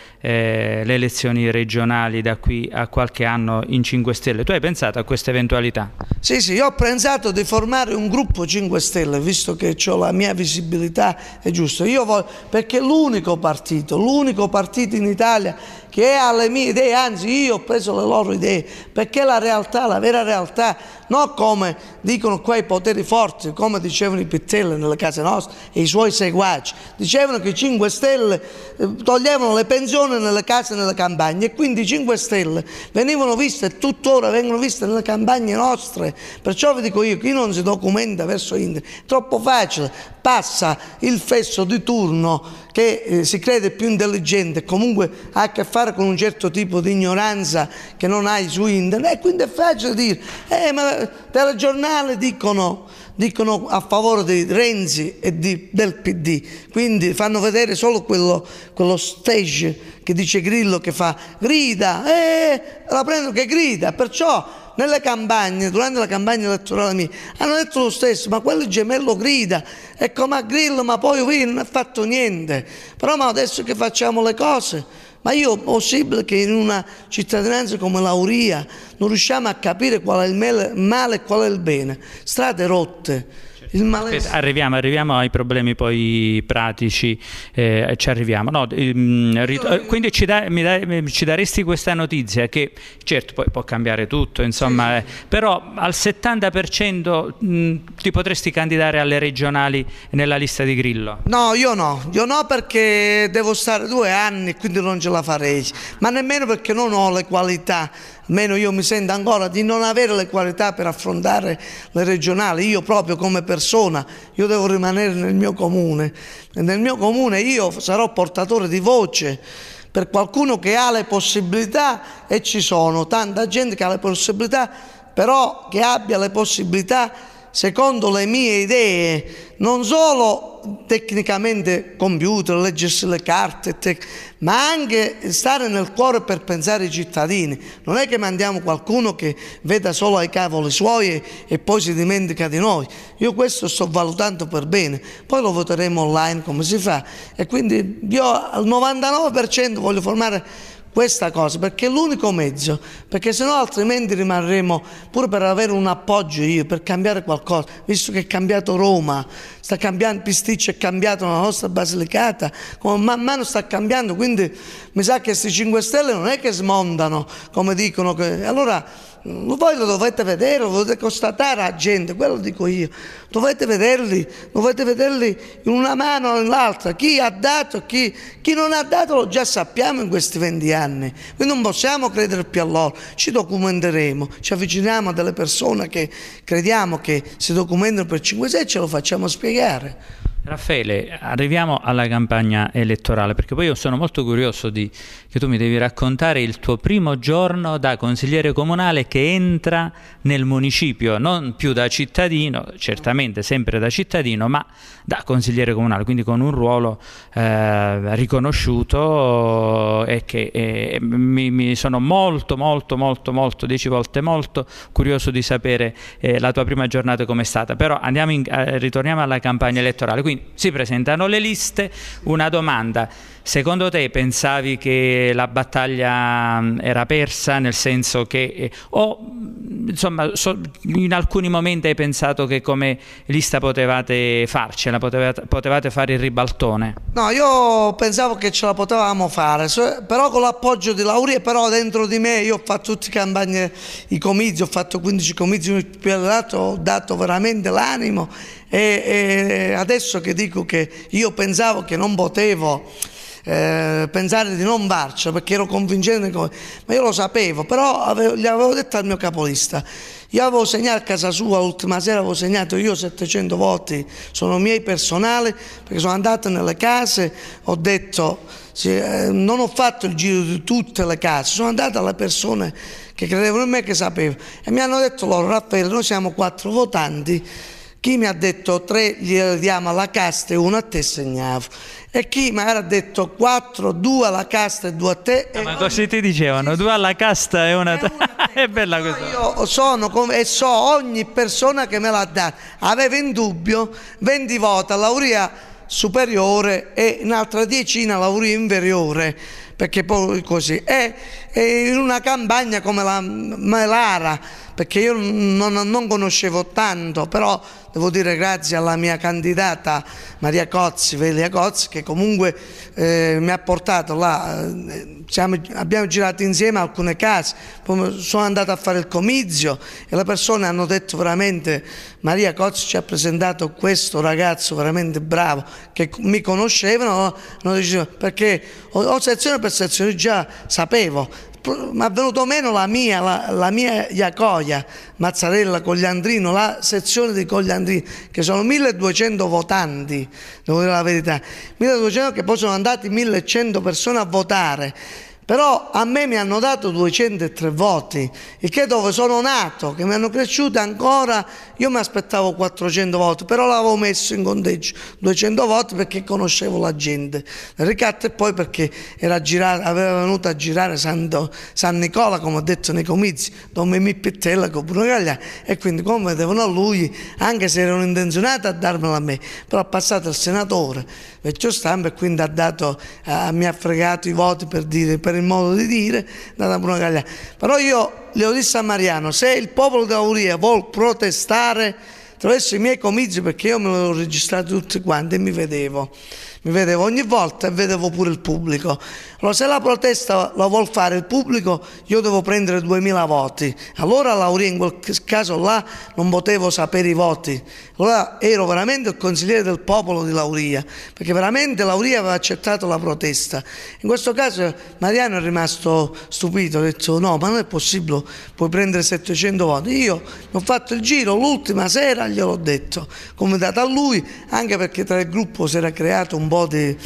le elezioni regionali da qui a qualche anno in 5 Stelle. Tu hai pensato a questa eventualità? Sì, sì, io ho pensato di formare un gruppo 5 Stelle, visto che ho la mia visibilità, è giusto. Io voglio, perché l'unico partito, l'unico partito in Italia che è alle mie idee, anzi io ho preso le loro idee, perché la realtà, la vera realtà, non come dicono qua i poteri forti, come dicevano i Pittella nelle case nostre e i suoi seguaci, dicevano che i 5 Stelle eh, toglievano le pensioni nelle case e nelle campagne e quindi i 5 Stelle venivano viste e tuttora vengono viste nelle campagne nostre, perciò vi dico io, chi non si documenta verso è troppo facile, passa il fesso di turno che eh, si crede più intelligente, comunque ha a che fare con un certo tipo di ignoranza che non hai su internet, e quindi è facile dire, eh, ma telegiornale dicono, dicono a favore di Renzi e di, del PD, quindi fanno vedere solo quello, quello stage che dice Grillo che fa, grida, eh, la prendo che grida, perciò nelle campagne, durante la campagna elettorale mia, hanno detto lo stesso, ma quel gemello grida, è come a grillo, ma poi lui non ha fatto niente. Però ma adesso che facciamo le cose? Ma io è possibile che in una cittadinanza come l'Auria non riusciamo a capire qual è il male e qual è il bene? Strade rotte il malessere... Aspetta, arriviamo, arriviamo, ai problemi poi pratici, eh, ci arriviamo. No, ehm, rit- eh, quindi ci, da, da, ehm, ci, daresti questa notizia che certo poi può cambiare tutto, insomma, sì. eh, però al 70% mh, mm, ti potresti candidare alle regionali nella lista di Grillo? No, io no, io no perché devo stare due anni, quindi non ce la farei, ma nemmeno perché non ho le qualità almeno io mi sento ancora di non avere le qualità per affrontare le regionali, io proprio come persona, io devo rimanere nel mio comune, e nel mio comune io sarò portatore di voce per qualcuno che ha le possibilità e ci sono tanta gente che ha le possibilità, però che abbia le possibilità secondo le mie idee, non solo tecnicamente computer, leggersi le carte, ma anche stare nel cuore per pensare ai cittadini. Non è che mandiamo qualcuno che veda solo ai cavoli suoi e, e poi si dimentica di noi. Io questo sto valutando per bene, poi lo voteremo online come si fa. E quindi io al 99% voglio formare questa cosa, perché è l'unico mezzo, perché se no altrimenti rimarremo, pure per avere un appoggio io, per cambiare qualcosa, visto che è cambiato Roma, sta cambiando Pisticcio, è cambiato la nostra Basilicata, come man mano sta cambiando, quindi mi sa che questi 5 Stelle non è che smontano, come dicono, che, allora voi lo dovete vedere, lo dovete constatare a gente, quello dico io. Dovete vederli, dovete vederli in una mano o nell'altra. Chi ha dato, chi, chi, non ha dato lo già sappiamo in questi venti anni. Noi non possiamo credere più a loro. Ci documenteremo, ci avviciniamo a delle persone che crediamo che si documentano per 5-6 e ce lo facciamo spiegare. Raffaele, arriviamo alla campagna elettorale perché poi io sono molto curioso di che tu mi devi raccontare il tuo primo giorno da consigliere comunale che entra nel municipio, non più da cittadino, certamente sempre da cittadino, ma da consigliere comunale, quindi con un ruolo eh, riconosciuto e che eh, mi, mi, sono molto, molto, molto, molto, dieci volte molto curioso di sapere eh, la tua prima giornata com'è stata. Però in, eh, ritorniamo alla campagna elettorale, quindi si presentano le liste, una domanda Secondo te pensavi che la battaglia mm, era persa, nel senso che, eh, o mm, insomma, so, in alcuni momenti hai pensato che come lista potevate farcela, potevate, potevate, fare il ribaltone? No, io pensavo che ce la potevamo fare, però con l'appoggio di Lauri però dentro di me io ho fatto tutte le campagne, i comizi, ho fatto 15 comizi, mi ho dato veramente l'animo e, e adesso che dico che io pensavo che non potevo eh, pensare di non varci perché ero convincente, ma io lo sapevo, però avevo, gli avevo detto al mio capolista, io avevo segnato a casa sua, l'ultima sera avevo segnato io 700 voti, sono miei personali, perché sono andato nelle case, ho detto, se, eh, non ho fatto il giro di tutte le case, sono andato alle persone che credevano in me, che sapevano, e mi hanno detto loro, Raffaele, noi siamo quattro votanti, chi mi ha detto tre gliela diamo alla casta e uno a te segnavo. E chi mi ha detto quattro, due alla casta e due a te. Ah, ma così ti dicevano, due alla casta e una, a te. *laughs* È bella questa. Io, sono come, e so ogni persona che me l'ha data. Aveva in dubbio 20 voti all'aurea superiore e un'altra diecina laurea inferiore perché poi così e, in una campagna come la Melara, perché io non, non, conoscevo tanto, però devo dire grazie alla mia candidata Maria Cozzi, Velia Cozzi, che comunque eh, mi ha portato là, eh, siamo, abbiamo girato insieme alcune case, poi sono andato a fare il comizio e le persone hanno detto veramente Maria Cozzi ci ha presentato questo ragazzo veramente bravo, che mi conoscevano, deciso, perché o, o sezione per sezione già sapevo, mi è venuto meno la mia, la, la mia Iacoia, Mazzarella, Cogliandrino, la sezione di Cogliandrino, che sono 1200 votanti, devo dire la verità, 1200 che poi sono andati 1100 persone a votare. Però a me mi hanno dato 203 voti, il che dove sono nato, che mi hanno cresciuto ancora, io mi aspettavo 400 voti, però l'avevo messo in conteggio 200 voti perché conoscevo la gente del ricatto e poi perché girato, aveva venuto a girare Santo, San Nicola, come ho detto nei comizi, Don Mimì Pittella con Bruno Gagliani, e quindi come vedevano a lui, anche se erano intenzionati a darmela a me, però è passato il senatore, vecchio stampa, e quindi ha dato, eh, mi ha fregato i voti per dire... Per il modo di dire, da Bruno Gagliano. Però io le ho detto a Mariano, se il popolo d'Auria vuol protestare attraverso i miei comizi, perché io me l'ho registrato tutti quanti e mi vedevo, mi vedevo ogni volta e vedevo pure il pubblico. Allora se la protesta la vuol fare il pubblico io devo prendere 2000 voti. Allora Lauria in quel caso là non potevo sapere i voti. Allora ero veramente il consigliere del popolo di Lauria, perché veramente Lauria aveva accettato la protesta. In questo caso Mariano è rimasto stupito, ha detto no, ma non è possibile, puoi prendere 700 voti. Io mi ho fatto il giro l'ultima sera, gliel'ho detto, come data a lui, anche perché tra il gruppo si era creato un po' di...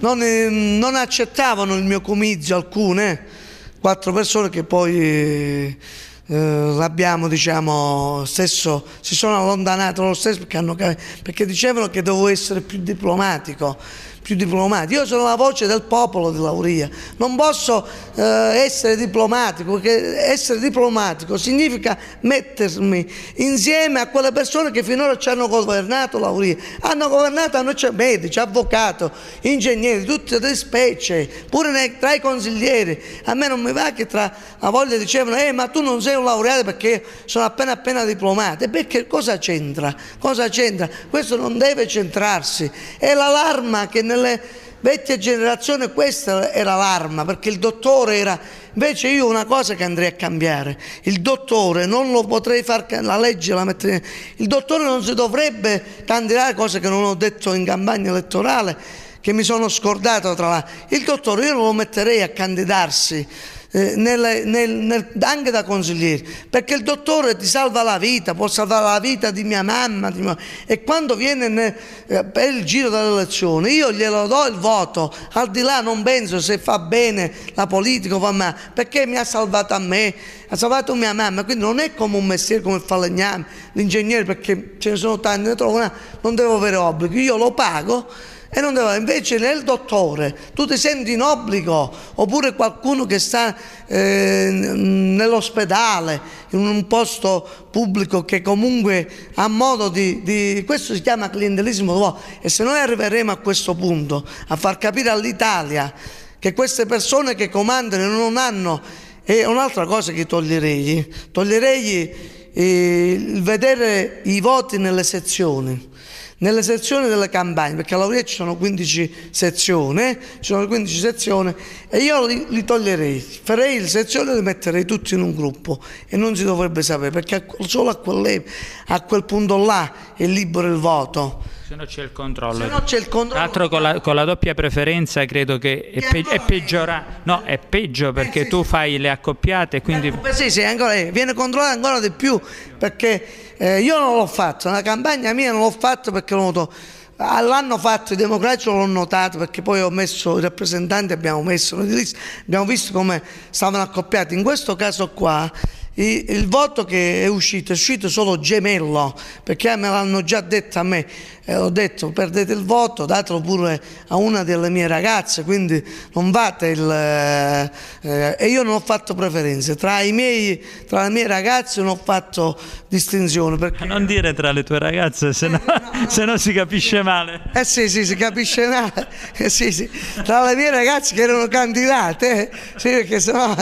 Non, eh, non accettavano il mio comizio alcune, quattro persone che poi eh, eh abbiamo diciamo stesso si sono allontanate lo stesso perché, hanno, perché dicevano che dovevo essere più diplomatico più diplomatico. Io sono la voce del popolo di Lauria, non posso eh, essere diplomatico, perché essere diplomatico significa mettermi insieme a quelle persone che finora ci hanno governato Lauria. Hanno governato hanno noi medici, avvocati, ingegneri, tutte le specie, pure nei, tra i consiglieri. A me non mi va che tra la voglia dicevano, eh, ma tu non sei un laureato perché sono appena appena diplomato. E perché cosa c'entra? Cosa c'entra? Questo non deve centrarsi. È l'allarma che noi nelle vecchie generazioni questa era l'arma, perché il dottore era... Invece io una cosa che andrei a cambiare, il dottore non lo potrei fare, la legge la metterei, il dottore non si dovrebbe candidare, cosa che non ho detto in campagna elettorale, che mi sono scordato tra l'altro, il dottore io non lo metterei a candidarsi eh, nel, nel, nel, anche da consigliere, perché il dottore ti salva la vita, può salvare la vita di mia mamma, di mia... e quando viene eh, per il giro dell'elezione io glielo do il voto, al di là non penso se fa bene la politica o fa male, perché mi ha salvato a me, ha salvato mia mamma, quindi non è come un mestiere come il falegname, l'ingegnere, perché ce ne sono tanti, ne trovo una, non devo avere obblighi, io lo pago e non deve, invece nel dottore tu ti senti in obbligo, oppure qualcuno che sta eh, nell'ospedale, in un posto pubblico che comunque ha modo di, di... questo si chiama clientelismo e se noi arriveremo a questo punto, a far capire all'Italia che queste persone che comandano non hanno... E un'altra cosa che toglierei, toglierei eh, il vedere i voti nelle sezioni nelle sezioni delle campagne, perché a Lauria ci sono 15 sezioni, sono 15 sezioni e io li, li toglierei, farei le sezioni e li metterei tutti in un gruppo e non si dovrebbe sapere perché solo a, quel, a quel punto là è libero il voto. Se no c'è il controllo. Se no c'è il controllo. L'altro con la, con la doppia preferenza credo che è, pe- è peggiora- No, è peggio eh, perché eh, sì, tu fai le accoppiate. Quindi... Eh, sì, sì, ancora, eh, viene controllato ancora di più perché eh, io non l'ho fatto, la campagna mia non l'ho fatto perché l'ho notato. L'hanno fatto i democratici, l'ho notato perché poi ho messo i rappresentanti, abbiamo messo noi di abbiamo visto come stavano accoppiati. In questo caso qua il voto che è uscito è uscito solo gemello perché me l'hanno già detto a me eh, ho detto perdete il voto, datelo pure a una delle mie ragazze, quindi non fate il... Eh, eh e io non ho fatto preferenze, tra, miei, tra, le mie ragazze non ho fatto distinzione. Perché... Non dire tra le tue ragazze, se eh, no, no, no si capisce male. Eh sì, sì, si capisce male. *laughs* Eh, sì, sì. Tra le mie ragazze che erano candidate, eh, sì, perché sennò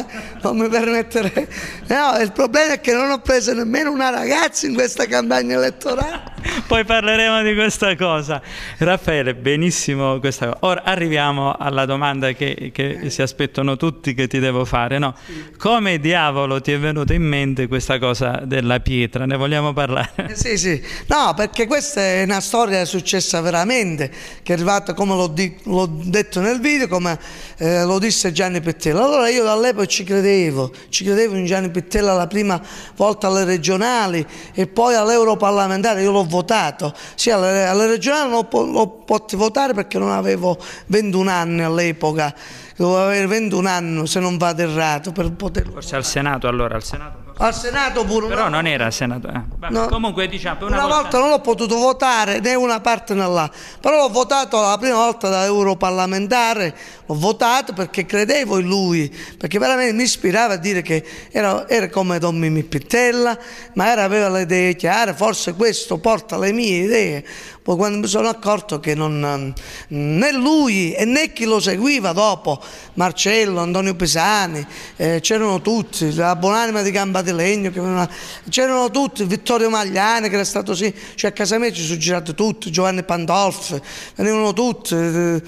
non mi permetterei. No, il problema è che non ho preso nemmeno una ragazza in questa campagna elettorale. Poi parleremo di questo questa cosa. Raffaele, benissimo questa cosa. Ora arriviamo alla domanda che, che si aspettano tutti che ti devo fare. No? Come diavolo ti è venuta in mente questa cosa della pietra? Ne vogliamo parlare? Eh, sì, sì. No, perché questa è una storia successa veramente, che è arrivata come l'ho, di, l'ho detto nel video, come eh, lo disse Gianni Pettella. Allora io dall'epoca ci credevo, ci credevo in Gianni Pettella la prima volta alle regionali e poi all'europarlamentare, io l'ho votato sia alle alla regionale non l'ho potuto votare perché non avevo 21 anni all'epoca, dovevo avere 21 anni se non vado errato per poterlo Forse votare. al Senato allora, al Senato? al Senato pure una... però non era al Senato eh. Vabbè, no. comunque diciamo una, una volta... volta... non ho potuto votare né una parte né là però ho votato la prima volta da europarlamentare ho votato perché credevo in lui perché veramente mi ispirava a dire che era, era come Don Mimmi Pittella ma era, aveva le idee chiare forse questo porta le mie idee poi quando mi sono accorto che non, né lui e né chi lo seguiva dopo Marcello, Antonio Pisani eh, c'erano tutti la buonanima di Gamba di legno, più o c'erano tutti, Vittorio Magliani che era stato sì, cioè a casa mia ci sono girati tutti, Giovanni Pandolfi, venivano tutti eh,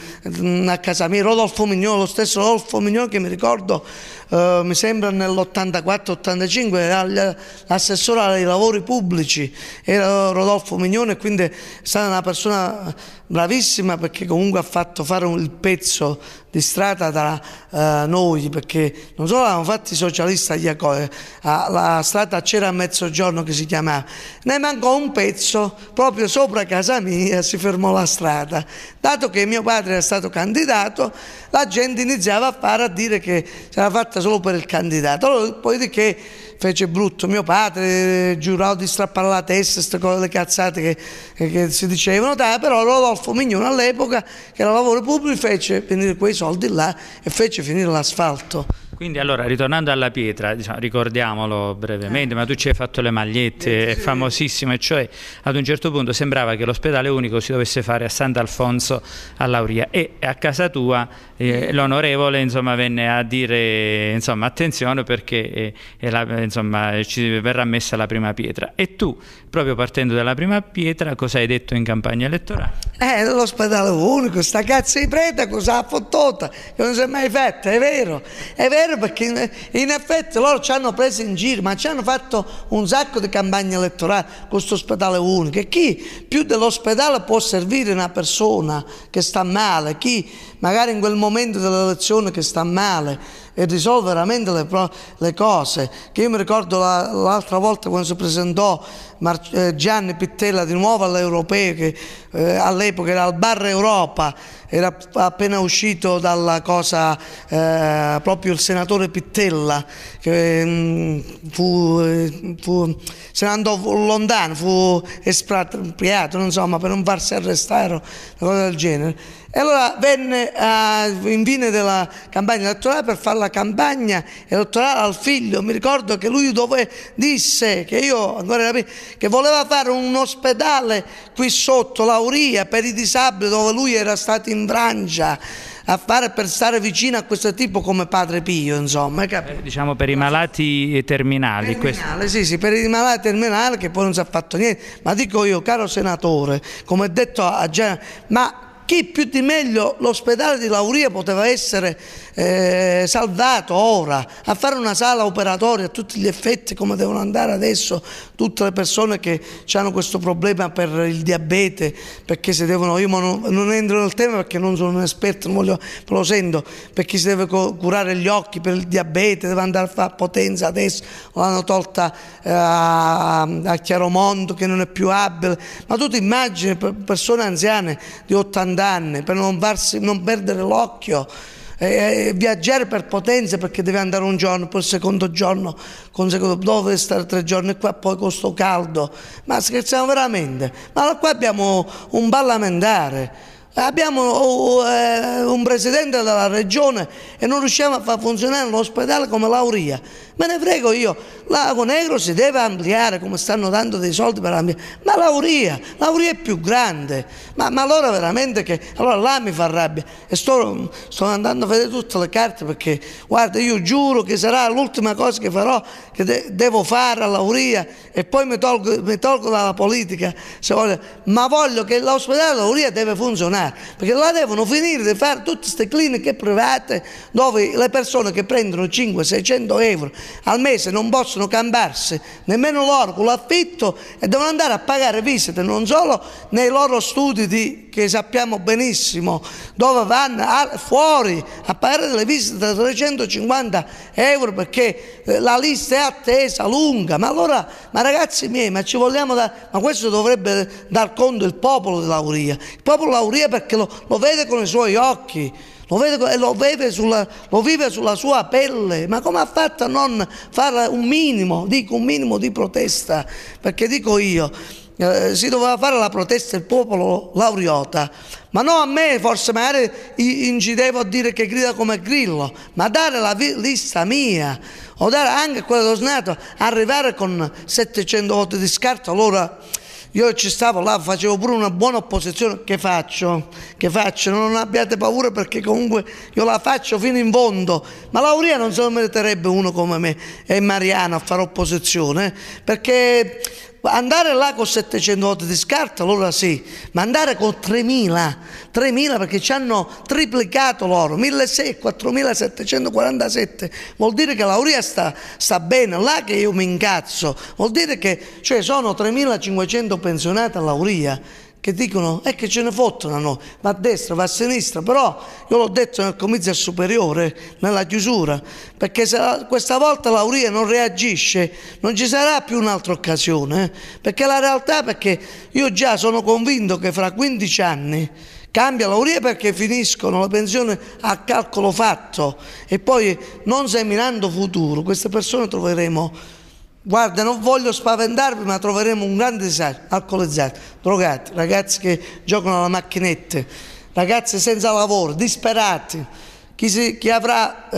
a casa mia, Rodolfo Mignolo, lo stesso Rodolfo Mignolo che mi ricordo eh, mi sembra nell'84-85, l'assessore ai lavori pubblici era Rodolfo Mignone, quindi è stata una persona bravissima perché comunque ha fatto fare un, pezzo di strada da eh, noi, perché non solo avevamo fatto i socialisti agli Acoe, eh, la strada c'era a mezzogiorno che si chiamava, ne mancò un pezzo proprio sopra casa mia, si fermò la strada. Dato che mio padre era stato candidato, la gente iniziava a fare a dire che si era fatta solo per il candidato. Allora, poi di che fece brutto mio padre, giurò di strappare la testa, queste cose le cazzate che, che, si dicevano, dai, però Rodolfo Mignone all'epoca, che era lavoro pubblico, fece venire quei soldi là e fece finire l'asfalto. Quindi allora, ritornando alla pietra, diciamo, ricordiamolo brevemente, ma tu ci hai fatto le magliette eh, sì. famosissime, cioè ad un certo punto sembrava che l'ospedale unico si dovesse fare a Sant'Alfonso a Lauria e a casa tua eh, l'onorevole insomma, venne a dire insomma, attenzione perché eh, la, insomma, ci verrà messa la prima pietra. E tu, proprio partendo dalla prima pietra, cosa hai detto in campagna elettorale? Eh, l'ospedale unico, sta cazzo di preta cosa ha fottuta, che non si è mai fatta, è vero, è vero vero perché in, effetti loro ci hanno preso in giro, ma ci hanno fatto un sacco di campagne elettorali con questo ospedale unico. E chi più dell'ospedale può servire una persona che sta male, chi magari in quel momento dell'elezione che sta male e risolve veramente le, le cose. Che io mi ricordo l'altra volta quando si presentò eh, Gianni Pittella di nuovo all'Europeo, che eh, all'epoca era al Bar Europa era appena uscito dalla cosa eh, proprio il senatore Pittella che mh, mm, fu, eh, fu, se ne andò lontano, fu espropriato insomma, per non farsi arrestare, una cosa del genere e allora venne a, eh, in fine della campagna elettorale per fare la campagna elettorale al figlio. Mi ricordo che lui dove, disse che io ancora era che voleva fare un ospedale qui sotto l'Auria per i disabili dove lui era stato in Francia a fare per stare vicino a questo tipo come padre Pio, insomma. Eh, diciamo per i malati terminali. Terminale, sì, sì, per i malati terminali che poi non si è fatto niente. Ma dico io, caro senatore, come detto a Gen- ma chi più di meglio l'ospedale di Lauria poteva essere eh, salvato ora a fare una sala operatoria a tutti gli effetti come devono andare adesso tutte le persone che hanno questo problema per il diabete perché si devono, io non, non, entro nel tema perché non sono un esperto non voglio, lo sento, per chi si deve curare gli occhi per il diabete deve andare a fare potenza adesso l'hanno tolta eh, a Chiaromondo che non è più abile ma tu ti immagini persone anziane di 80 anni, per non, farsi, non perdere l'occhio, e eh, eh, viaggiare per potenza perché deve andare un giorno, poi il secondo giorno dove dopo stare tre giorni e qua poi con sto caldo. Ma scherziamo veramente? Ma qua abbiamo un parlamentare Abbiamo oh, oh, eh, un presidente della regione e non riusciamo a far funzionare l'ospedale come l'Auria. Me ne frego io, Lago Negro si deve ampliare come stanno dando dei soldi per ampliare, ma l'Auria, l'Auria è più grande. Ma, ma, allora veramente che, allora là mi fa rabbia e sto, sto andando a vedere tutte le carte perché guarda io giuro che sarà l'ultima cosa che farò, che de devo fare all'Auria e poi mi tolgo, mi tolgo dalla politica se voglio, ma voglio che l'ospedale Lauria deve funzionare fermare, perché la devono finire di fare tutte queste cliniche private dove le persone che prendono 500-600 euro al mese non possono cambiarsi nemmeno loro con l'affitto e devono andare a pagare visite non solo nei loro studi di, che sappiamo benissimo dove vanno a, fuori a pagare delle visite da 350 euro perché eh, la lista è attesa, lunga, ma allora, ma ragazzi miei, ma ci vogliamo dare, ma questo dovrebbe dar conto il popolo dell'Auria, il popolo dell'Auria perché lo, lo vede con i suoi occhi, lo, vede, e lo, sulla, lo vive sulla sua pelle, ma come ha fatto a non fare un minimo, dico un minimo di protesta? Perché dico io, eh, si doveva fare la protesta del popolo lauriota, ma non a me, forse magari incidevo a dire che grida come grillo, ma dare la lista mia o dare anche quella dello snato arrivare con 700 voti di scarto, allora io ci stavo là, facevo pure una buona opposizione, che faccio? Che faccio? Non abbiate paura perché comunque io la faccio fino in fondo, ma Lauria non se lo meriterebbe uno come me e Mariano a fare opposizione, eh? perché andare là con 700 volte di scarto allora sì, ma andare con 3.000, 3.000 perché ci hanno triplicato loro, 1.600, 4.747, vuol dire che l'auria sta, sta bene, là che io mi incazzo, vuol dire che cioè, sono 3.500 pensionati all'auria che dicono è eh, che ce ne fottono, no? va a destra, va a sinistra, però io l'ho detto nel comizio superiore, nella chiusura, perché se questa volta l'Auria non reagisce non ci sarà più un'altra occasione, eh? perché la realtà è che io già sono convinto che fra 15 anni cambia l'auria perché finiscono la pensione a calcolo fatto e poi non seminando futuro queste persone troveremo Guarda, non voglio spaventarvi, ma troveremo un grande disagio. Alcolizzati, drogati, ragazzi che giocano alla macchinette, ragazzi senza lavoro, disperati. Chi, si, chi, avrà,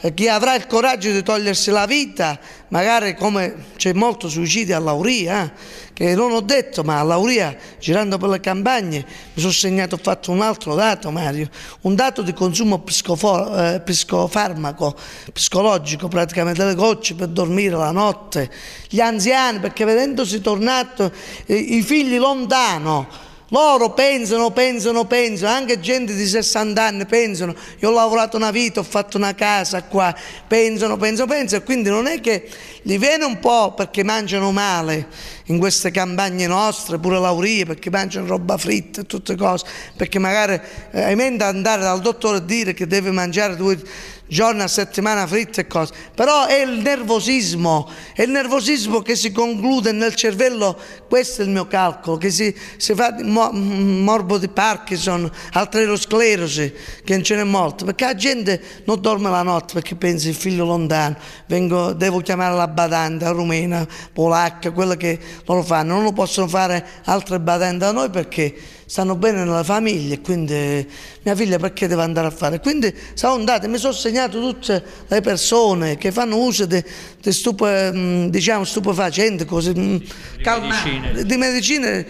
eh, chi, avrà, il coraggio di togliersi la vita, magari come c'è molto suicidio a Lauria, eh, che non ho detto, ma a Lauria, girando per le campagne, mi sono segnato, ho fatto un altro dato, Mario, un dato di consumo eh, psicofarmaco, psicologico, praticamente le gocce per dormire la notte, gli anziani, perché vedendosi tornato eh, i figli lontano, loro pensano, pensano, pensano, anche gente di 60 anni pensano, io ho lavorato una vita, ho fatto una casa qua, pensano, pensano, pensano, quindi non è che gli viene un po' perché mangiano male in queste campagne nostre, pure laurie, perché mangiano roba fritta e tutte cose, perché magari è eh, mente andare dal dottore a dire che deve mangiare due, giorno a settimana fritte e cose, però è il nervosismo, è il nervosismo che si conclude nel cervello, questo è il mio calcolo, che si, si fa mo, mm, morbo di Parkinson, alterosclerosi, che non ce n'è molto, perché la gente non dorme la notte perché pensa il figlio lontano, vengo, devo chiamare la badante, la rumena, polacca, quella che loro fanno, non lo possono fare altre badante da noi perché stanno bene nella famiglia e quindi mia figlia perché deve andare a fare? Quindi sono andate, mi sono segnato tutte le persone che fanno uso di, di stupe, mm, diciamo, stupefacenti, cose, mm, di, calma, medicine. di medicine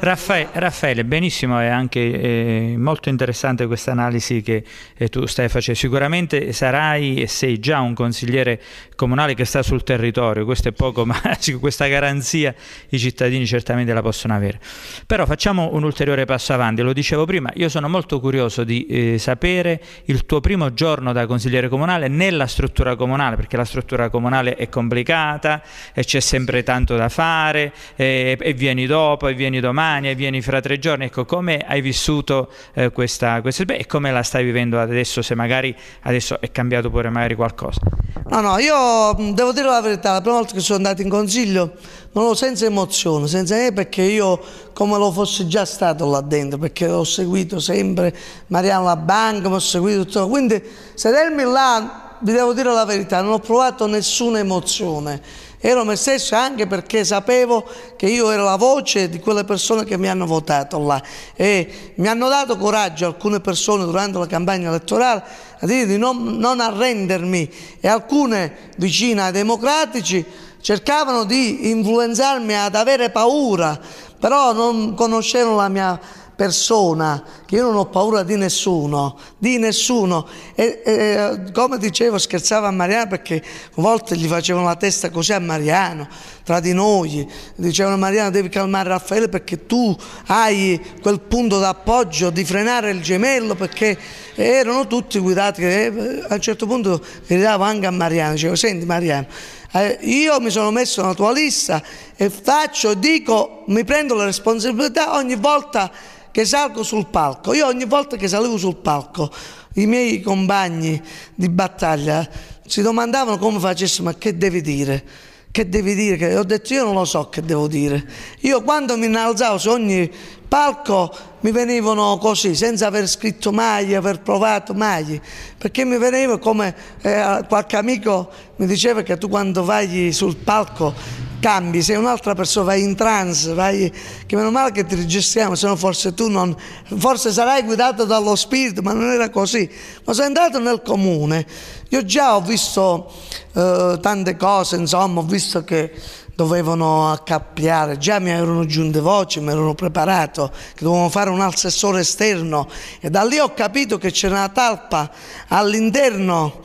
Raffaele, Raffaele, benissimo, è anche è eh, molto interessante questa analisi che eh, tu stai facendo. Sicuramente sarai e sei già un consigliere comunale che sta sul territorio, questo è poco, *laughs* ma questa garanzia i cittadini certamente la possono avere. Però facciamo un ulteriore passo avanti, lo dicevo prima, io sono molto curioso di eh, sapere il tuo primo giorno da consigliere comunale nella struttura comunale, perché la struttura comunale è complicata, e c'è sempre tanto da fare e, eh, e vieni dopo e vieni dopo domani e vieni fra tre giorni. Ecco, come hai vissuto eh, questa, questa e come la stai vivendo adesso, se magari adesso è cambiato pure magari qualcosa? No, no, io mm, devo dire la verità, la prima volta che sono andato in consiglio non l'ho senza emozione, senza me perché io come lo fossi già stato là dentro, perché ho seguito sempre Mariano La Banca, mi ho seguito tutto, quindi sedermi là, vi devo dire la verità, non ho provato nessuna emozione ero me stesso anche perché sapevo che io ero la voce di quelle persone che mi hanno votato là e mi hanno dato coraggio alcune persone durante la campagna elettorale a dire di non, non arrendermi e alcune vicine ai democratici cercavano di influenzarmi ad avere paura però non conoscevano la mia persona, che io non ho paura di nessuno, di nessuno. E, e, come dicevo, scherzavo a Mariano perché a volte gli facevano la testa così a Mariano, tra di noi, dicevano Mariano devi calmare Raffaele perché tu hai quel punto d'appoggio di frenare il gemello perché erano tutti guidati, e eh, a un certo punto gridavo anche a Mariano, dicevo senti Mariano, eh, io mi sono messo nella tua lista e faccio, dico, mi prendo la responsabilità ogni volta che salgo sul palco, io ogni volta che salivo sul palco, i miei compagni di battaglia si domandavano come facessi, ma che devi dire? Che devi dire? Che... Ho detto io non lo so che devo dire. Io quando mi innalzavo su ogni palco mi venivano così, senza aver scritto mai, aver provato mai, perché mi veniva come eh, qualche amico mi diceva che tu quando vai sul palco cambi, sei un'altra persona, vai in trance, vai, che meno male che ti registriamo, se no forse tu non, forse sarai guidato dallo Spirito, ma non era così. Ma sono entrato nel comune, io già ho visto eh, tante cose, insomma, ho visto che dovevano accappiare, già mi erano giunte voci, mi erano preparato che dovevano fare un assessore esterno e da lì ho capito che c'era una talpa all'interno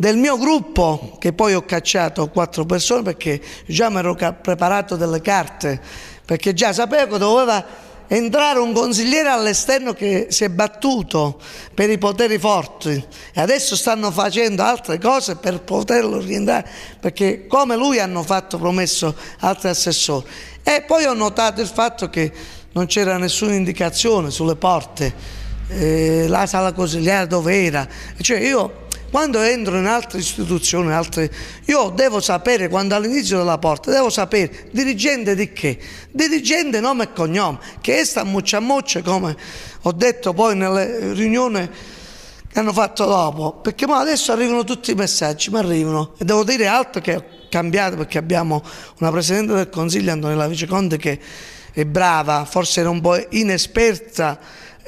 del mio gruppo, che poi ho cacciato quattro persone perché già mi ero preparato delle carte, perché già sapevo che doveva entrare un consigliere all'esterno che si è battuto per i poteri forti e adesso stanno facendo altre cose per poterlo rientrare, perché come lui hanno fatto promesso altri assessori e poi ho notato il fatto che non c'era nessuna indicazione sulle porte eh, la sala consigliare dove era cioè io quando entro in altre istituzioni, altre... io devo sapere, quando all'inizio della porta, devo sapere dirigente di che? Dirigente nome e cognome, che è sta muccia a muccia, come ho detto poi nelle riunioni che hanno fatto dopo, perché adesso arrivano tutti i messaggi, ma arrivano e devo dire altro che ho cambiato perché abbiamo una Presidente del Consiglio, Antonella Viceconte, che è brava, forse era un po' inesperta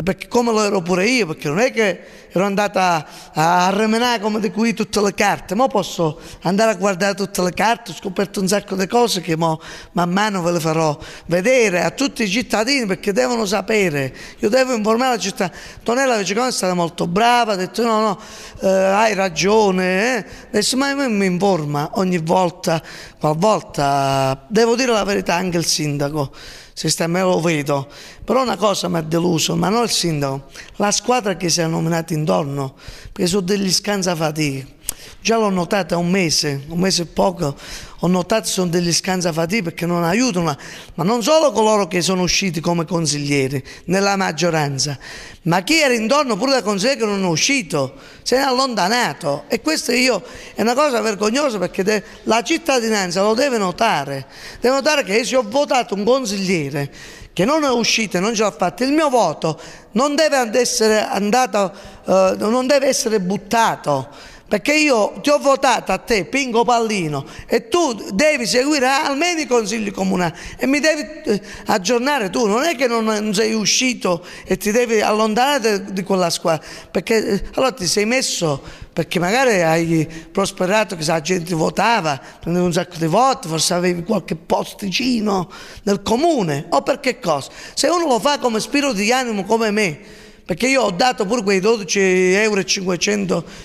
perché come lo ero pure io, perché non è che ero andata a, a remenare come di qui tutte le carte, ma posso andare a guardare tutte le carte, ho scoperto un sacco di cose che mo, man mano ve le farò vedere a tutti i cittadini perché devono sapere, io devo informare la città. Tonella Vicecone è stata molto brava, ha detto no, no, eh, hai ragione, eh. adesso ma mi informa ogni volta, qualvolta, devo dire la verità anche il sindaco sistema, lo vedo. Però una cosa mi ha deluso, ma non il sindaco, la squadra che si è nominata intorno, perché sono degli scansafatichi Già l'ho notata un mese, un mese e poco, ho notato che sono degli scansafatì perché non aiutano, ma non solo coloro che sono usciti come consiglieri nella maggioranza, ma chi era intorno pure da consiglieri che non è uscito, se ne è allontanato e questo io, è una cosa vergognosa perché de, la cittadinanza lo deve notare, deve notare che se ho votato un consigliere che non è uscito e non ce l'ha fatta, il mio voto non deve andato, eh, non deve essere buttato perché io ti ho votato a te, Pingo Pallino, e tu devi seguire almeno i consigli comunali e mi devi eh, aggiornare tu, non è che non, sei uscito e ti devi allontanare di quella squadra, perché eh, allora ti sei messo, perché magari hai prosperato che la gente votava, prendeva un sacco di voti, forse avevi qualche posticino nel comune, o per che cosa? Se uno lo fa come spirito di animo come me, perché io ho dato pure quei 12,50 euro,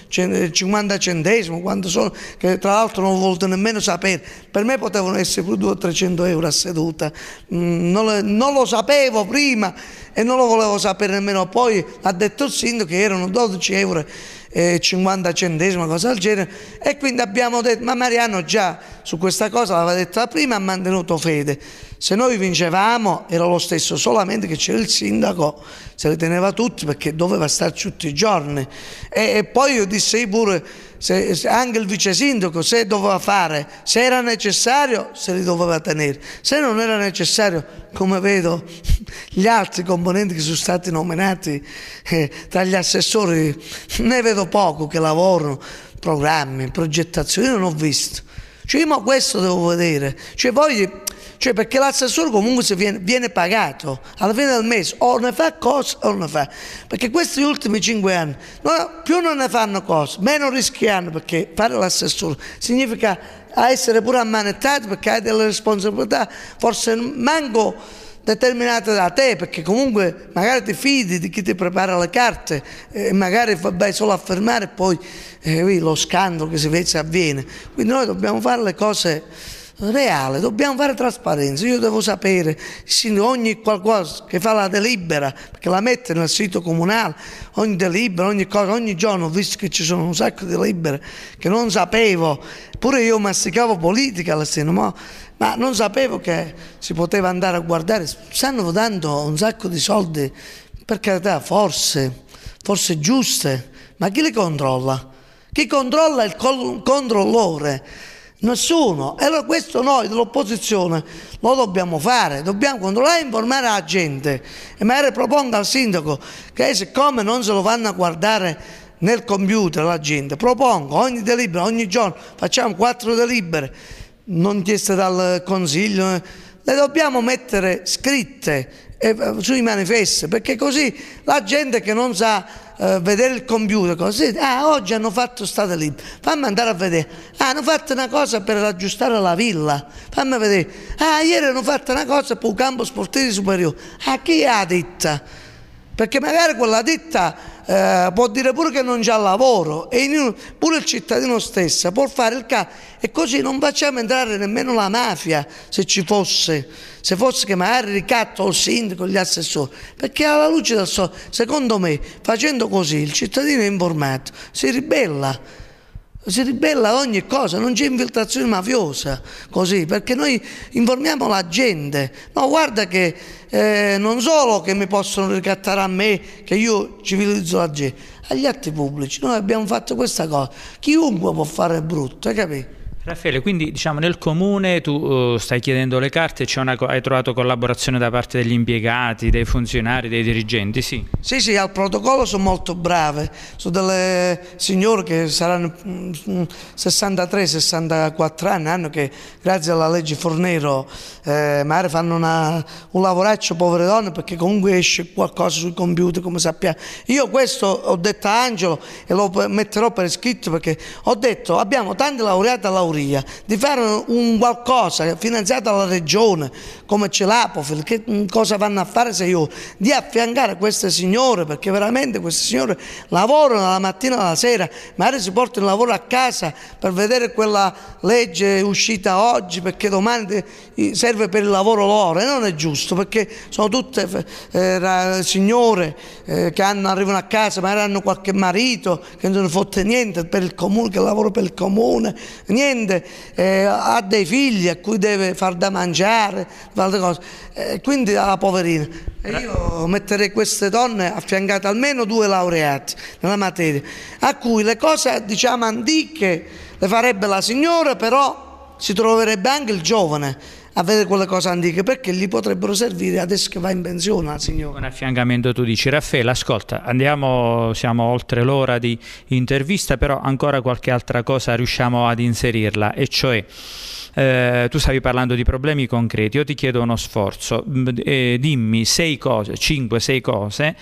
eh, quanto sono, che tra l'altro non ho voluto nemmeno sapere, per me potevano essere pure 200 300 euro a seduta, mm, non lo, non lo, sapevo prima e non lo volevo sapere nemmeno poi, ha detto il sindaco che erano 12,50 euro, eh, 50 centesimo, cosa del genere, e quindi abbiamo detto, ma Mariano già su questa cosa l'aveva detta prima, ha mantenuto fede. Se noi vincevamo era lo stesso, solamente che c'era il sindaco, se li teneva tutti perché doveva starci tutti i giorni. E, e poi io dissi pure, se, se anche il vice sindaco se doveva fare, se era necessario se li doveva tenere, se non era necessario, come vedo *laughs* gli altri componenti che sono stati nominati eh, tra gli assessori, ne vedo poco che lavorano, programmi, progettazioni, io non ho visto. Cioè, ma questo devo vedere. Cioè, voglio... Cioè perché l'assessore comunque viene, viene, pagato alla fine del mese, o ne fa cosa o ne fa. Perché questi ultimi cinque anni, no, più non ne fanno cosa, meno rischiano perché fare l'assessore significa essere pure ammanettato perché hai delle responsabilità, forse manco determinate da te, perché comunque magari ti fidi di chi ti prepara le carte e magari vai solo a fermare e poi eh, lo scandalo che si invece avviene. Quindi noi dobbiamo fare le cose reale, dobbiamo fare trasparenza, io devo sapere, ogni qualcosa che fa la delibera, perché la mette nel sito comunale, ogni delibera, ogni cosa, ogni giorno ho visto che ci sono un sacco di delibere che non sapevo, pure io masticavo politica alla sera, ma, ma non sapevo che si poteva andare a guardare, stanno votando un sacco di soldi, per carità, forse, forse giuste, ma chi li controlla? Chi controlla è il controllore? Nessuno. E allora questo noi dell'opposizione lo dobbiamo fare, dobbiamo controllare e informare la gente. E magari proponga al sindaco che siccome non se lo vanno a guardare nel computer la gente, propongo ogni delibera, ogni giorno, facciamo quattro delibere, non chieste dal Consiglio, eh, le dobbiamo mettere scritte eh, sui manifesti perché così la gente che non sa eh, vedere il computer, così, ah oggi hanno fatto state lì, fammi andare a vedere, ah, hanno fatto una cosa per aggiustare la villa, fammi vedere, ah ieri hanno fatto una cosa per il campo sportivo superiore, ah chi ha ditta? Perché magari quella ditta eh, può dire pure che non c'è lavoro e in, pure il cittadino stesso può fare il caso e così non facciamo entrare nemmeno la mafia se ci fosse se fosse che magari ricatto o il sindaco, gli assessori, perché alla luce del sole, secondo me, facendo così il cittadino è informato, si ribella si ribella a ogni cosa, non c'è infiltrazione mafiosa, così, perché noi informiamo la gente, no guarda che eh, non solo che mi possono ricattare a me, che io civilizzo la gente, agli atti pubblici, noi abbiamo fatto questa cosa, chiunque può fare brutto, hai capito? Raffaele, quindi diciamo nel comune tu uh, stai chiedendo le carte, una, hai trovato collaborazione da parte degli impiegati, dei funzionari, dei dirigenti, sì? Sì, sì, al protocollo sono molto brave, sono delle signore che saranno 63-64 mm, anni, hanno che grazie alla legge Fornero eh, magari fanno una, un lavoraccio povere donne perché comunque esce qualcosa sul computer come sappiamo. Io questo ho detto a Angelo e lo metterò per iscritto perché ho detto abbiamo tanti laureati a laureare categoria, di fare un qualcosa finanziato dalla regione, come ce l'Apofil, che mm, cosa vanno a fare se io, di affiancare queste signore, perché veramente queste signore lavorano dalla mattina alla sera, magari si portano il lavoro a casa per vedere quella legge uscita oggi, perché domani serve per il lavoro loro e non è giusto perché sono tutte eh, signore eh, che hanno, arrivano a casa, magari hanno qualche marito che non fotte niente per il comune, che lavora per il comune, niente, eh, ha dei figli a cui deve far da mangiare, eh, quindi la poverina. E io metterei queste donne affiancate almeno due laureati nella materia, a cui le cose diciamo antiche le farebbe la signora, però si troverebbe anche il giovane avere quelle cose antiche perché gli potrebbero servire adesso che va in pensione al signore. Un affiancamento tu dici, Raffaele, ascolta, andiamo, siamo oltre l'ora di intervista, però ancora qualche altra cosa riusciamo ad inserirla, e cioè... Eh, tu stavi parlando di problemi concreti, io ti chiedo uno sforzo, mm, eh, dimmi sei cose, cinque, sei cose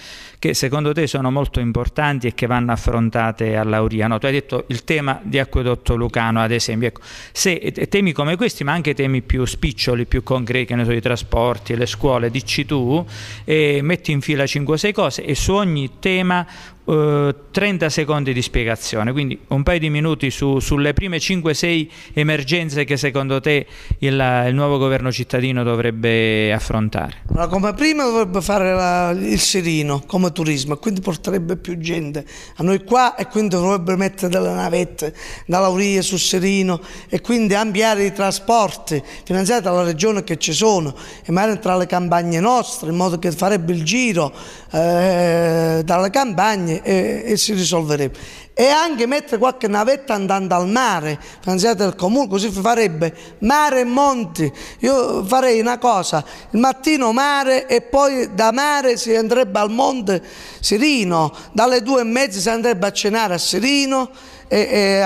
che secondo te sono molto importanti e che vanno affrontate a Lauriano. Tu hai detto il tema di acquedotto lucano, ad esempio. Ecco, se eh, temi come questi, ma anche temi più spiccioli, più concreti, che ne so, i trasporti, le scuole, dici tu, metti in fila 5-6 cose e su ogni tema 30 eh, secondi di spiegazione, quindi un paio di minuti su, sulle prime 5-6 emergenze che secondo te il, il, nuovo governo cittadino dovrebbe affrontare. Allora, come prima dovrebbe fare la, il Sirino, come turismo e quindi porterebbe più gente a noi qua e quindi dovrebbe mettere delle navette da Laurie su Serino e quindi ampliare i trasporti finanziati dalla regione che ci sono e magari tra le campagne nostre in modo che farebbe il giro eh, dalle campagne e, e si risolverebbe e anche mettere qualche navetta andando al mare, pensate dal comune, così farebbe mare e monti. Io farei una cosa, il mattino mare e poi da mare si andrebbe al monte Sirino, dalle due e mezza si andrebbe a cenare a Sirino, Mm, eh,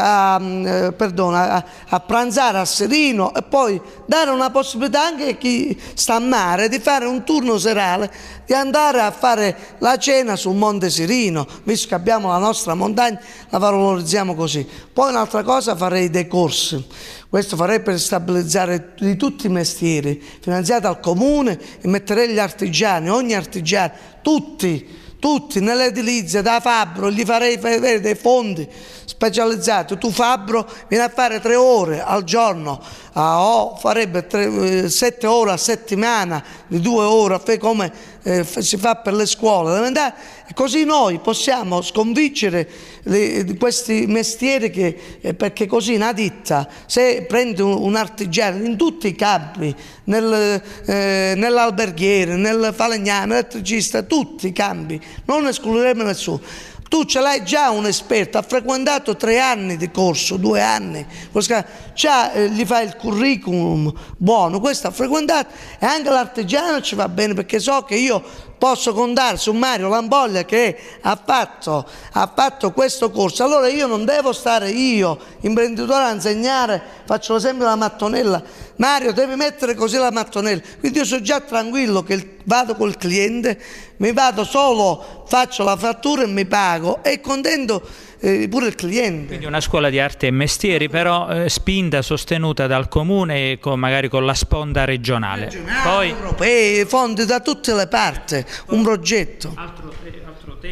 a, perdona, a, a, pranzare a Serino e poi dare una possibilità anche a chi sta a mare di fare un turno serale, di andare a fare la cena sul Monte Serino, visto che abbiamo la nostra montagna, la valorizziamo così. Poi un'altra cosa farei dei corsi, questo farei per stabilizzare di tutti i mestieri, finanziati al comune e metterei gli artigiani, ogni artigiano, tutti tutti nell'edilizia da fabbro, gli farei vedere dei fondi specializzati, tu fabbro vieni a fare tre ore al giorno, ah, oh, farebbe tre, eh, sette ore a settimana, di due ore, come eh, si fa per le scuole elementari Così noi possiamo sconvincere le, questi mestieri che, eh, perché così una ditta, se prende un, un artigiano in tutti i campi, nel, eh, nell'alberghiere, nel falegname, elettricista, tutti i campi, non escluderemo nessuno. Tu ce l'hai già un esperto, ha frequentato tre anni di corso, due anni, già eh, gli fai il curriculum buono, questo ha frequentato e anche l'artigiano ci va bene perché so che io posso contare su Mario Lamboglia che ha fatto, ha fatto, questo corso, allora io non devo stare io, imprenditore, a insegnare, faccio sempre la mattonella, Mario devi mettere così la mattonella, quindi io sono già tranquillo che vado col cliente, mi vado solo, faccio la fattura e mi pago e contento eh, pure il cliente. Quindi una scuola di arte e mestieri, però eh, spinta, sostenuta dal comune, con, magari con la sponda regionale. regionale Poi... europee, fondi da tutte le parti, un progetto. Altro... Eh,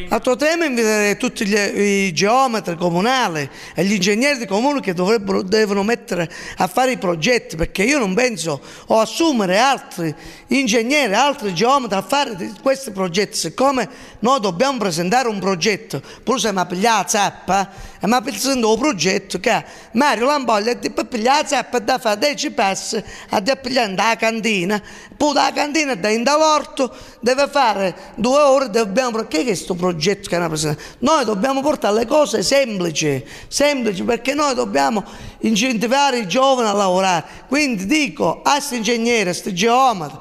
a Totema inviterei tutti gli, i geometri comunali e gli ingegneri di comune che dovrebbero, devono mettere a fare i progetti perché io non penso o assumere altri ingegneri, altri geometri a fare questi progetti. Siccome noi dobbiamo presentare un progetto, pur se mi pigliare la zappa, e mi ha presentato un progetto che Mario Lamboglia ti pigliare la zappa da fare 10 passi a pigliare da cantina, poi da cantina da in dall'orto deve fare due ore, dobbiamo... Che è questo progetto? progetto che hanno presentato. Noi dobbiamo portare le cose semplici, semplici perché noi dobbiamo incentivare i giovani a lavorare. Quindi dico a questi ingegneri, a questi geometri,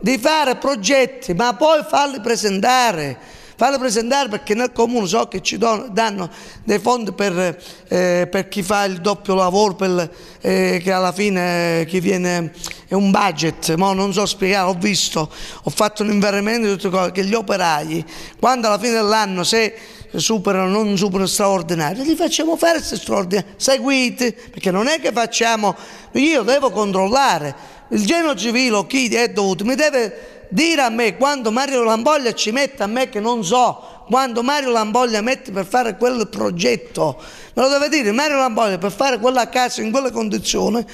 di fare progetti, ma poi farli presentare farlo presentare perché nel comune so che ci danno dei fondi per, eh, per chi fa il doppio lavoro, per, eh, che alla fine eh, chi viene è un budget, ma non so spiegare, ho visto, ho fatto un inverrimento di tutte le cose, che gli operai, quando alla fine dell'anno se superano, non superano straordinario, li facciamo fare questi straordinari, seguiti, perché non è che facciamo, io devo controllare, il genio civile o chi è dovuto mi deve dire a me quando Mario Lamboglia ci mette a me che non so quando Mario Lamboglia mette per fare quel progetto me lo deve dire Mario Lamboglia per fare quella casa in quella condizione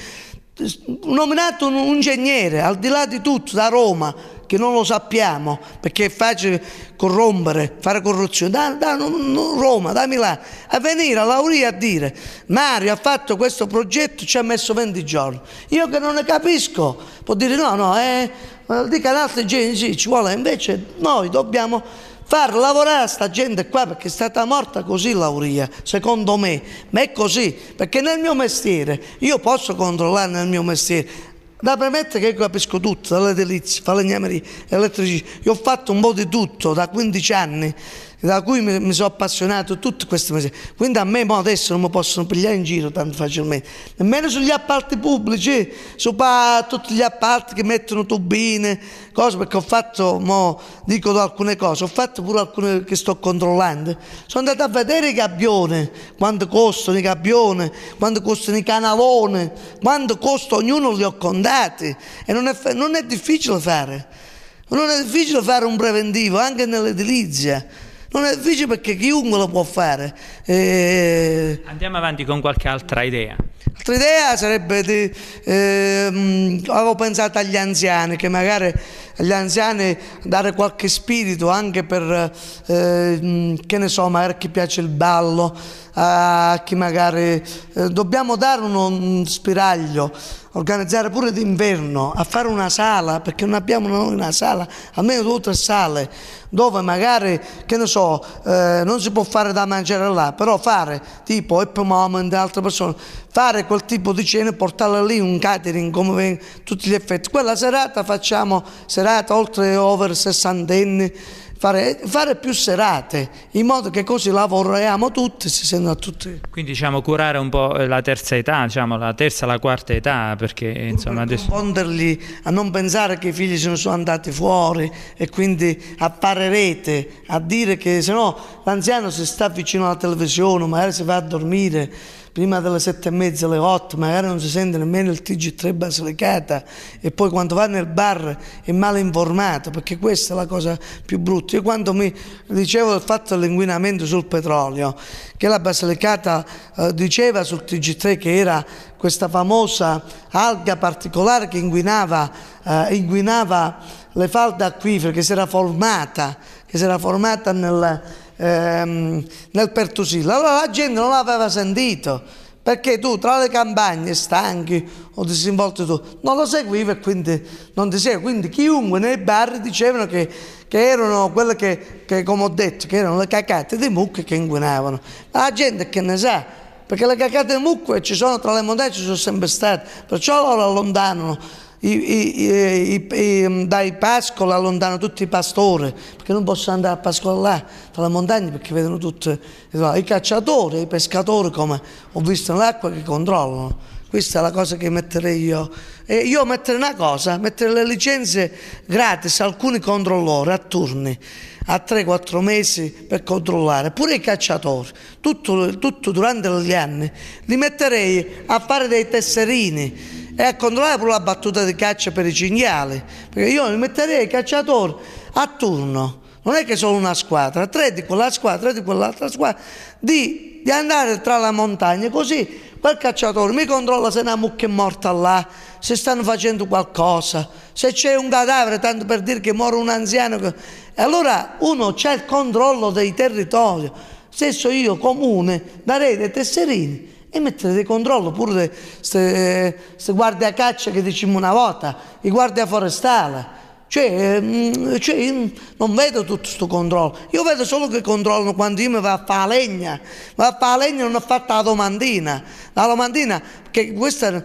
nominato un ingegnere al di là di tutto da Roma che non lo sappiamo perché è facile corrompere, fare corruzione, da, da Roma, da Milano, a venire a Lauria a dire Mario ha fatto questo progetto, ci ha messo 20 giorni. Io che non ne capisco, può dire no, no, eh, ma lo dicano altri genitori, ci vuole invece noi dobbiamo far lavorare sta gente qua perché è stata morta così l'auria, secondo me, ma è così, perché nel mio mestiere, io posso controllare nel mio mestiere, da premettere che io capisco tutto, dalle edilizie, falegnamerie, elettricità, io ho fatto un po' di tutto da 15 anni, da cui mi, mi sono appassionato tutte queste cose. Quindi a me adesso non mi possono pigliare in giro tanto facilmente. Nemmeno sugli appalti pubblici, su tutti gli appalti che mettono tubine, cose, perché ho fatto, mo, dico alcune cose, ho fatto pure alcune che sto controllando. Sono andato a vedere i gabbioni, quanto costano i gabbioni, quanto costano i canaloni, quanto costa, ognuno li ho contati. E non è, non è difficile fare. Non è difficile fare un preventivo anche nell'edilizia. Non è difficile perché chiunque lo può fare. E... Eh, Andiamo avanti con qualche altra idea. Altra idea sarebbe di... Ehm, avevo pensato agli anziani, che magari agli anziani dare qualche spirito anche per, eh, mm, che ne so, magari a chi piace il ballo, a chi magari... Eh, dobbiamo dare uno, un spiraglio organizzare pure d'inverno, a fare una sala, perché non abbiamo noi una sala, almeno due o tre sale, dove magari, che ne so, eh, non si può fare da mangiare là, però fare tipo happy moment, altre persone, fare quel tipo di cena e portarla lì, un catering, come vengono tutti gli effetti. Quella serata facciamo serata oltre over sessantenni, fare, fare più serate, in modo che così lavoriamo tutti, si sentono tutti. Quindi diciamo curare un po' la terza età, diciamo la terza, la quarta età, perché insomma adesso... a non pensare che i figli se ne sono andati fuori e quindi a fare rete, a dire che se no l'anziano si sta vicino alla televisione, magari si va a dormire, prima delle sette e mezza, alle otto, magari non si sente nemmeno il TG3 Basilicata e poi quando va nel bar è mal informato, perché questa è la cosa più brutta. Io quando mi dicevo del fatto dell'inguinamento sul petrolio, che la Basilicata eh, diceva sul TG3 che era questa famosa alga particolare che inguinava, eh, inquinava le falde acquifere, che si era formata, che si era formata nel ehm, nel Pertusillo. Allora la gente non l'aveva sentito, perché tu tra le campagne stanchi o disinvolti tu non lo seguivi e quindi non ti seguivi. Quindi chiunque nei bar dicevano che, che erano quelle che, che, come ho detto, che erano le cacate di mucche che inquinavano. Ma la gente che ne sa, perché le cacate di mucche ci sono tra le montagne, ci sono sempre state, perciò loro allontanano i, i, i, mm, dai pascoli allontanano tutti i pastori perché non possono andare a pascolare là tra le montagne perché vedono tutti i cacciatori, i pescatori come ho visto nell'acqua che controllano questa è la cosa che metterei io e io metterei una cosa mettere le licenze gratis a alcuni controllori a turni a 3-4 mesi per controllare, pure i cacciatori, tutto, tutto, durante gli anni, li metterei a fare dei tesserini e a controllare pure la battuta di caccia per i cinghiali, perché io mi metterei i cacciatori a turno, non è che sono una squadra, tre di quella squadra, tre di quell'altra squadra, di, di andare tra la montagna così quel cacciatore mi controlla se una mucca è morta là, se stanno facendo qualcosa, se c'è un cadavere, tanto per dire che muore un anziano. E allora uno c'è il controllo dei territori. Stesso io, comune, darei dei tesserini e mettere dei controlli, pure se, se guardia caccia che diciamo una volta, i guardia forestali. Cioè, ehm, cioè non vedo tutto questo controllo, io vedo solo che controllano quando io mi vado a fare legna, ma a fare legna non ho fatto la domandina, la domandina, che questa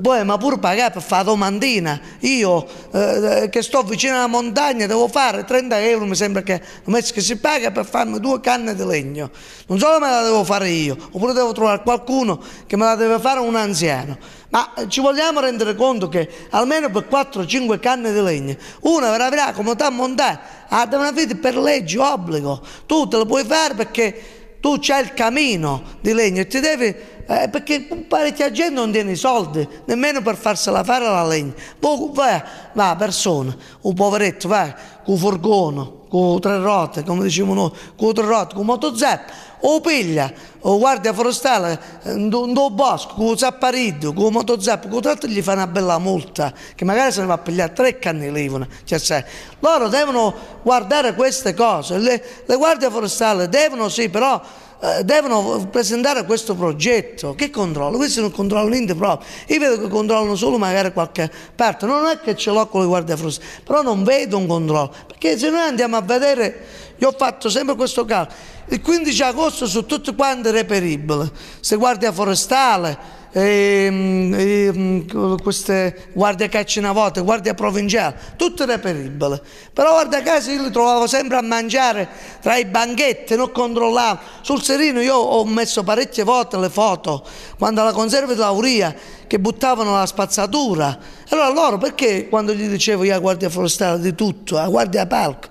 poi mi pure pagare per fare la domandina, io eh, che sto vicino alla montagna devo fare 30 euro, mi sembra che, che si paga per farmi due canne di legno, non solo me la devo fare io, oppure devo trovare qualcuno che me la deve fare un anziano. Ma eh, ci vogliamo rendere conto che almeno per 4-5 canne di legno, una verrà come sta a montare, ah, ha da una vita per legge, obbligo, tu te lo puoi fare perché tu c'hai il camino di legno e ti devi eh, perché parecchia gente non tiene i soldi nemmeno per farsela fare la legna poi va, va persona un poveretto va con furgone con tre rotte come diciamo noi con tre rotte con motozeppo, o piglia, o guardia forestale, in un bosco, con un zappariddo, con un motozappo, con tanto gli fa una bella multa, che magari se ne va a pigliare tre canne lì. Cioè, loro devono guardare queste cose, le, le guardie forestali devono sì, però eh, devono presentare questo progetto. Che controllo? Questo non controlla niente proprio. Io vedo che controllano solo magari qualche parte. Non è che ce l'ho con le guardie fruste, però non vedo un controllo. Perché se noi andiamo a vedere, io ho fatto sempre questo caso, il 15 agosto su tutte quante reperibili, se guardia forestale, e, ehm, e, ehm, queste guardie cacce caccinavote, guardie provinciali, tutte reperibili. Però guarda caso io li trovavo sempre a mangiare tra i banchetti, non controllavo. Sul serino io ho messo parecchie volte le foto, quando la conserva di Lauria che buttavano la spazzatura. Allora loro perché quando gli dicevo io a guardia forestale di tutto, a guardia palco,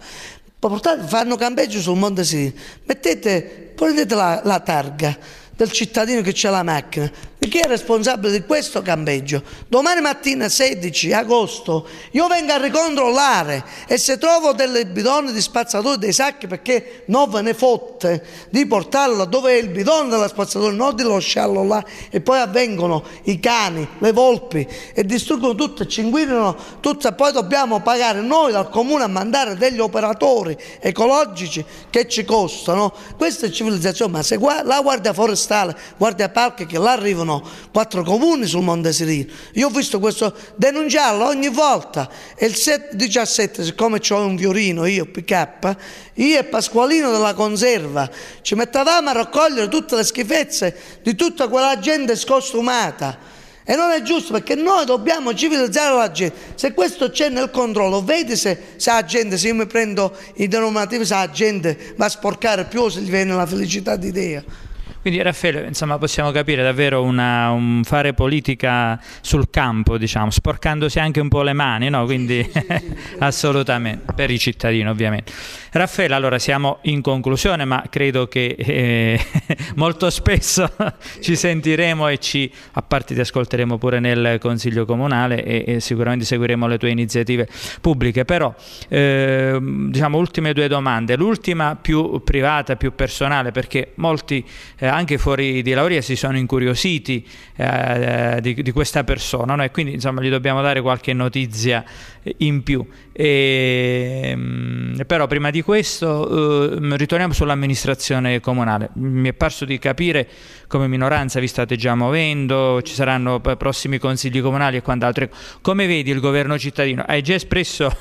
portate, fanno campeggio sul Monte Sirino, mettete, prendete la, la targa del cittadino che c'è la macchina, chi è responsabile di questo campeggio. Domani mattina 16 agosto io vengo a ricontrollare e se trovo delle bidoni di spazzatura, dei sacchi, perché non ve ne fotte di portarlo dove è il bidone della spazzatura, non di lasciarlo là e poi avvengono i cani, le volpi e distruggono tutto, ci inguinano tutto e poi dobbiamo pagare noi dal comune a mandare degli operatori ecologici che ci costano. Questa è civilizzazione, ma se la guardia forestale, guardia parchi che là arrivano c'erano quattro comuni sul Monte Sirino. Io ho visto questo denunciarlo ogni volta. E il 17, siccome ho un violino, io, PK, io e Pasqualino della conserva, ci mettavamo a raccogliere tutte le schifezze di tutta quella gente scostumata. E non è giusto perché noi dobbiamo civilizzare la gente. Se questo c'è nel controllo, vedi se, se la gente, se io mi prendo i denominativi, se la gente va a sporcare più o se gli viene la felicità di Dio. Quindi Raffaele, insomma, possiamo capire davvero una, un fare politica sul campo, diciamo, sporcandosi anche un po' le mani, no? Quindi *laughs* assolutamente, per i cittadini ovviamente. Raffaele, allora siamo in conclusione, ma credo che eh, *laughs* molto spesso *laughs* ci sentiremo e ci, a parte ti ascolteremo pure nel Consiglio Comunale e, e sicuramente seguiremo le tue iniziative pubbliche, però eh, diciamo ultime due domande, l'ultima più privata, più personale, perché molti eh, anche fuori di Lauria si sono incuriositi eh, di, di, questa persona no? e quindi insomma gli dobbiamo dare qualche notizia in più. E, mm, però prima di questo eh, ritorniamo sull'amministrazione comunale. Mi è parso di capire come minoranza vi state già muovendo, ci saranno prossimi consigli comunali e quant'altro. Come vedi il governo cittadino? Hai già espresso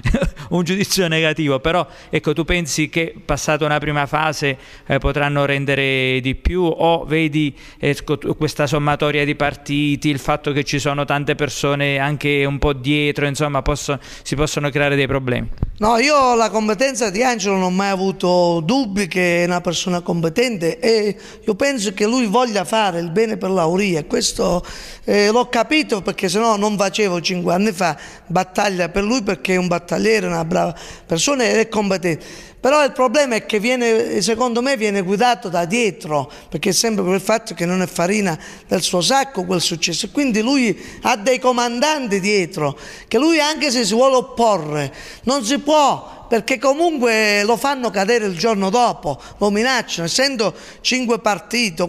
*laughs* un giudizio negativo, però ecco, tu pensi che passata una prima fase eh, potranno rendere di più o vedi eh, questa sommatoria di partiti, il fatto che ci sono tante persone anche un po' dietro, insomma posso, si possono creare dei problemi. No, io la competenza di Angelo non ho mai avuto dubbi che è una persona competente e io penso che lui voglia fare il bene per l'Auria. Questo eh, l'ho capito perché sennò non facevo cinque anni fa battaglia per lui perché è un battagliere, una brava persona ed è competente. Però il problema è che viene, secondo me viene guidato da dietro, perché è sempre per il fatto che non è farina del suo sacco quel successo. Quindi lui ha dei comandanti dietro, che lui anche se si vuole opporre, non si può perché comunque lo fanno cadere il giorno dopo, lo minacciano, essendo cinque partiti,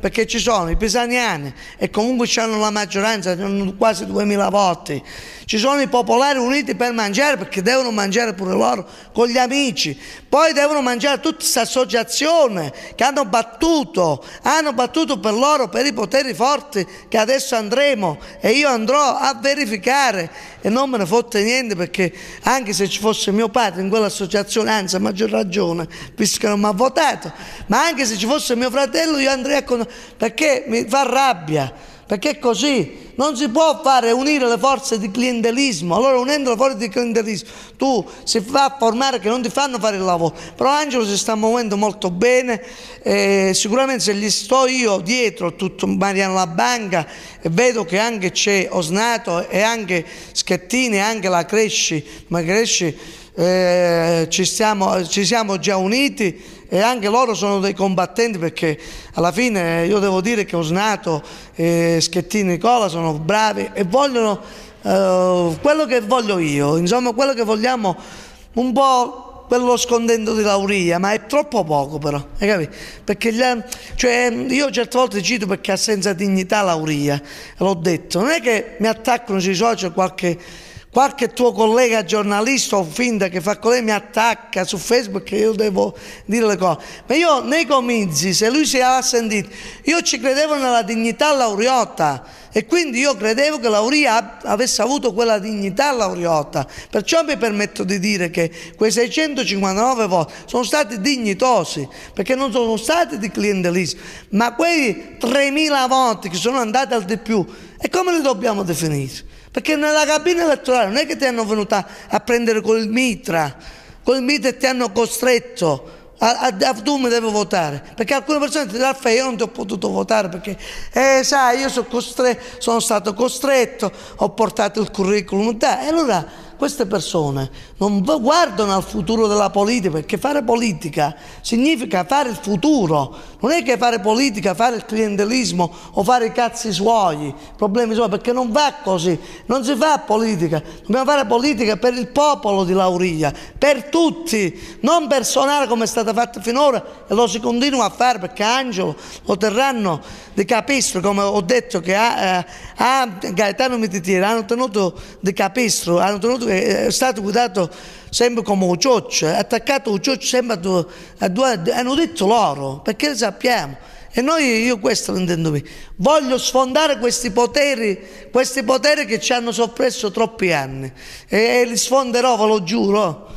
perché ci sono i pisaniani e comunque hanno la maggioranza, hanno quasi 2000 voti, ci sono i popolari uniti per mangiare, perché devono mangiare pure loro con gli amici, poi devono mangiare tutta questa associazione che hanno battuto, hanno battuto per loro, per i poteri forti che adesso andremo e io andrò a verificare e non me ne fotte niente perché anche se ci fosse mio padre in quell'associazione, anzi a maggior ragione, visto che non mi ha votato, ma anche se ci fosse mio fratello io andrei a... Con... perché mi fa rabbia perché così non si può fare unire le forze di clientelismo. Allora unendo le forze di clientelismo tu si fa a formare che non ti fanno fare il lavoro. Però Angelo si sta muovendo molto bene, E eh, sicuramente se gli sto io dietro tutto Mariano La Banca e vedo che anche c'è Osnato e anche Schettini e anche la Cresci, ma Cresci eh, ci, stiamo, ci siamo già uniti e anche loro sono dei combattenti perché alla fine io devo dire che Osnato e Schettini e Nicola sono bravi e vogliono eh, quello che voglio io, insomma quello che vogliamo un po' quello scontento di Lauria, ma è troppo poco però, hai capito? Perché gli, cioè, io certe volte cito perché ha senza dignità Lauria, l'ho detto, non è che mi attaccano sui social qualche qualche tuo collega giornalista o finta che fa collega mi attacca su Facebook che io devo dire le cose. Ma io nei comizi, se lui si era sentito, io ci credevo nella dignità lauriotta e quindi io credevo che Lauria avesse avuto quella dignità lauriotta. Perciò mi permetto di dire che quei 659 voti sono stati dignitosi, perché non sono stati di clientelismo, ma quei 3.000 voti che sono andati al di più, e come li dobbiamo definire? Perché nella cabina elettorale non è che ti hanno venuto a, prendere col mitra, col mitra e ti hanno costretto a, a, a, tu mi devo votare perché alcune persone ti diranno io non ti ho potuto votare perché eh, sai io sono, costre, sono stato costretto ho portato il curriculum da, e allora queste persone non guardano al futuro della politica, perché fare politica significa fare il futuro, non è che fare politica, fare il clientelismo o fare i cazzi suoi, problemi suoi, perché non va così, non si fa politica, dobbiamo fare politica per il popolo di Lauria, per tutti, non personale come è stata fatta finora e lo si continua a fare perché Angelo lo terranno di capistro, come ho detto che a, eh, eh, a Gaetano Mititiere hanno tenuto di capistro, hanno tenuto, eh, è stato guidato sempre come un cioccio, attaccato un cioccio sempre a due, a due, hanno detto loro, perché lo sappiamo. E noi, io questo lo intendo bene. Voglio sfondare questi poteri, questi poteri che ci hanno soppresso troppi anni. E, e li sfonderò, ve lo giuro.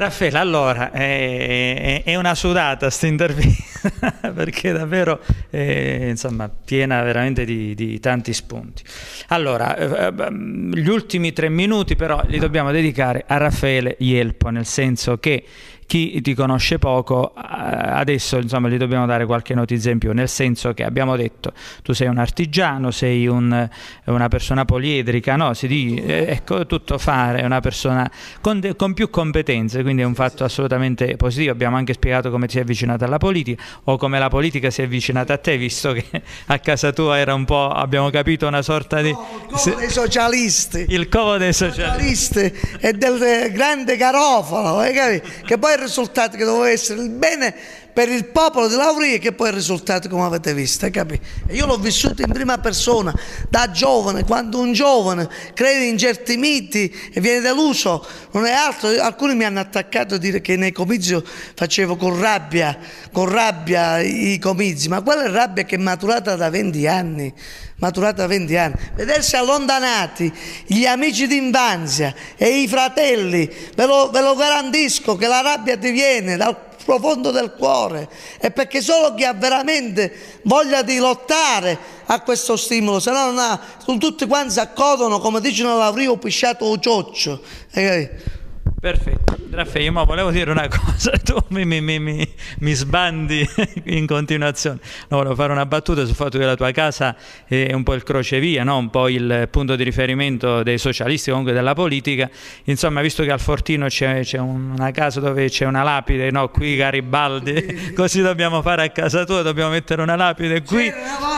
Raffaele, allora, è, è una sudata questa intervista, *laughs* perché davvero è eh, insomma, piena veramente di, di, tanti spunti. Allora, eh, ehm, gli ultimi tre minuti però li dobbiamo dedicare a Raffaele Ielpo, nel senso che chi ti conosce poco, eh, adesso insomma gli dobbiamo dare qualche notizia in più, nel senso che abbiamo detto tu sei un artigiano, sei un, una persona poliedrica, no? Si dice, eh, ecco, tutto fare, è una persona con, de, con, più competenze, quindi è un fatto assolutamente positivo. Abbiamo anche spiegato come ti sei avvicinata alla politica o come la politica si è avvicinata a te, visto che a casa tua era un po', abbiamo capito, una sorta di... il covo dei socialisti. Il covo dei socialisti. E del eh, grande Garofalo, eh, che poi quel risultato che doveva essere il bene per il popolo di Laurie che poi è il risultato come avete visto capito? io l'ho vissuto in prima persona da giovane quando un giovane crede in certi miti e viene deluso non è altro alcuni mi hanno attaccato a dire che nei comizi facevo con rabbia con rabbia i comizi ma quella è rabbia che è maturata da 20 anni maturata da 20 anni, vedersi allontanati gli amici d'infanzia e i fratelli, ve lo, ve lo garantisco che la rabbia ti viene dal profondo del cuore e perché solo chi ha veramente voglia di lottare a questo stimolo, se no non ha, sono tutti quanti si accodono come dicono l'avrio pisciato o cioccio. Eh, Perfetto. Raffaele, io ma volevo dire una cosa, *laughs* tu mi, mi, mi, mi, sbandi *laughs* in continuazione. No, volevo fare una battuta sul fatto che la tua casa è un po' il crocevia, no? un po' il punto di riferimento dei socialisti, comunque della politica. Insomma, visto che al Fortino c'è, c'è una casa dove c'è una lapide, no? qui Garibaldi, *laughs* così dobbiamo fare a casa tua, dobbiamo mettere una lapide qui,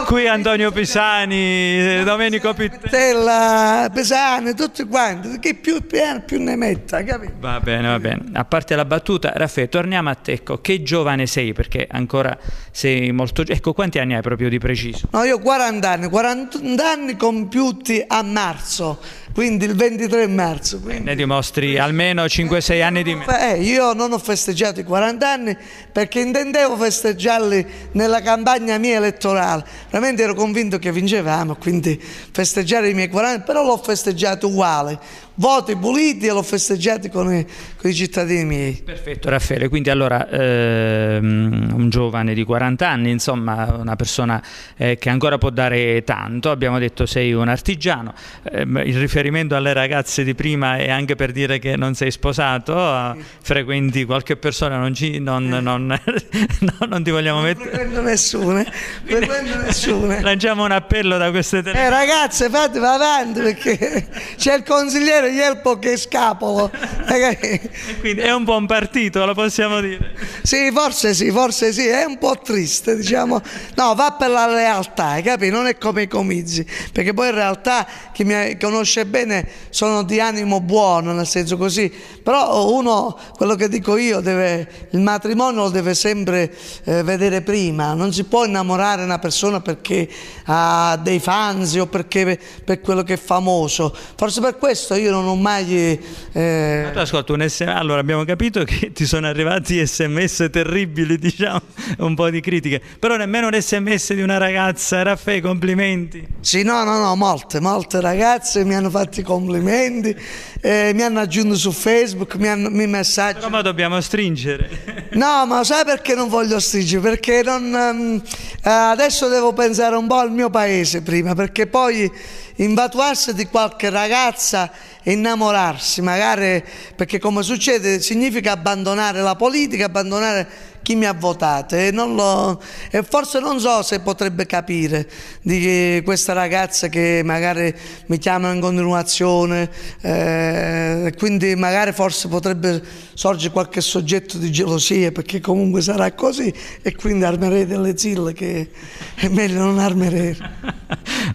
qui Antonio Pisani, eh, Domenico Pittella, Pisani, tutti quanti, che più piano più ne metta, capito? Va bene, va bene bene, a parte la battuta, Raffaele, torniamo a te. Ecco, che giovane sei? Perché ancora sei molto Ecco, quanti anni hai proprio di preciso? No, io ho 40 anni, 40 anni compiuti a marzo quindi il 23 marzo. Quindi... Eh, ne dimostri almeno 5-6 anni di me. Eh, io non ho festeggiato i 40 anni perché intendevo festeggiarli nella campagna mia elettorale, veramente ero convinto che vincevamo, quindi festeggiare i miei 40 anni, però l'ho festeggiato uguale, voti puliti e l'ho festeggiato con i, con i, cittadini miei. Perfetto Raffaele, quindi allora ehm, un giovane di 40 anni, insomma una persona eh, che ancora può dare tanto, abbiamo detto sei un artigiano, ehm, il riferimento riferimento alle ragazze di prima e anche per dire che non sei sposato, frequenti qualche persona, non, ci, non, eh. non, *laughs* no, non ti vogliamo mettere... Non frequento nessuno, *laughs* frequento nessuno. Lanciamo un appello da queste tele... Eh ragazze fatevi avanti perché c'è il consigliere Ielpo che è scapolo. quindi è un buon partito, lo possiamo dire. Sì, forse sì, forse sì, è un po' triste, diciamo. No, va per la lealtà, hai capito? Non è come i comizi, perché poi in realtà chi mi conosce bene sebbene sono di animo buono, nel senso così, però uno, quello che dico io, deve, il matrimonio lo deve sempre eh, vedere prima, non si può innamorare una persona perché ha dei fans o perché per quello che è famoso, forse per questo io non ho mai... Eh... ascolta, un sms, allora abbiamo capito che *laughs* ti sono arrivati sms terribili, diciamo, *laughs* un po' di critiche, però nemmeno un sms di una ragazza, Raffaele, complimenti. Sì, no, no, no, molte, molte ragazze mi hanno fatto fatti i complimenti, eh, mi hanno aggiunto su Facebook, mi, hanno, mi messaggiano. Però dobbiamo stringere. No, ma sai perché non voglio stringere? Perché non, ehm, eh, adesso devo pensare un po' al mio paese prima, perché poi infatuarsi di qualche ragazza e innamorarsi, magari perché come succede significa abbandonare la politica, abbandonare chi mi ha votato e, lo, e, forse non so se potrebbe capire di questa ragazza che magari mi chiama in continuazione, eh, quindi magari forse potrebbe sorgere qualche soggetto di gelosia perché comunque sarà così e quindi armerei delle zille che è meglio non armerei.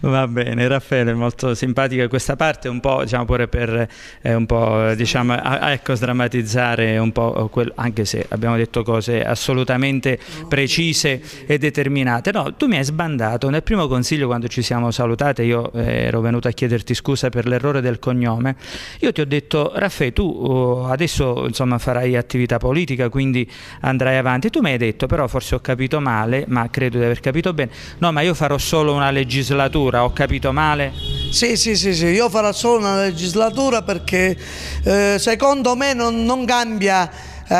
*laughs* Va bene, Raffaele, molto simpatica questa parte, un po' diciamo pure per eh, un po' diciamo a, a, ecco, sdrammatizzare un po' quel, anche se abbiamo detto cose assolutamente assolutamente precise e determinate. No, tu mi hai sbandato nel primo consiglio quando ci siamo salutate, io eh, ero venuto a chiederti scusa per l'errore del cognome. Io ti ho detto "Raffè, tu oh, adesso insomma farai attività politica, quindi andrai avanti". Tu mi hai detto "Però forse ho capito male, ma credo di aver capito bene". No, ma io farò solo una legislatura, ho capito male? Sì, sì, sì, sì, io farò solo una legislatura perché eh, secondo me non, non cambia eh,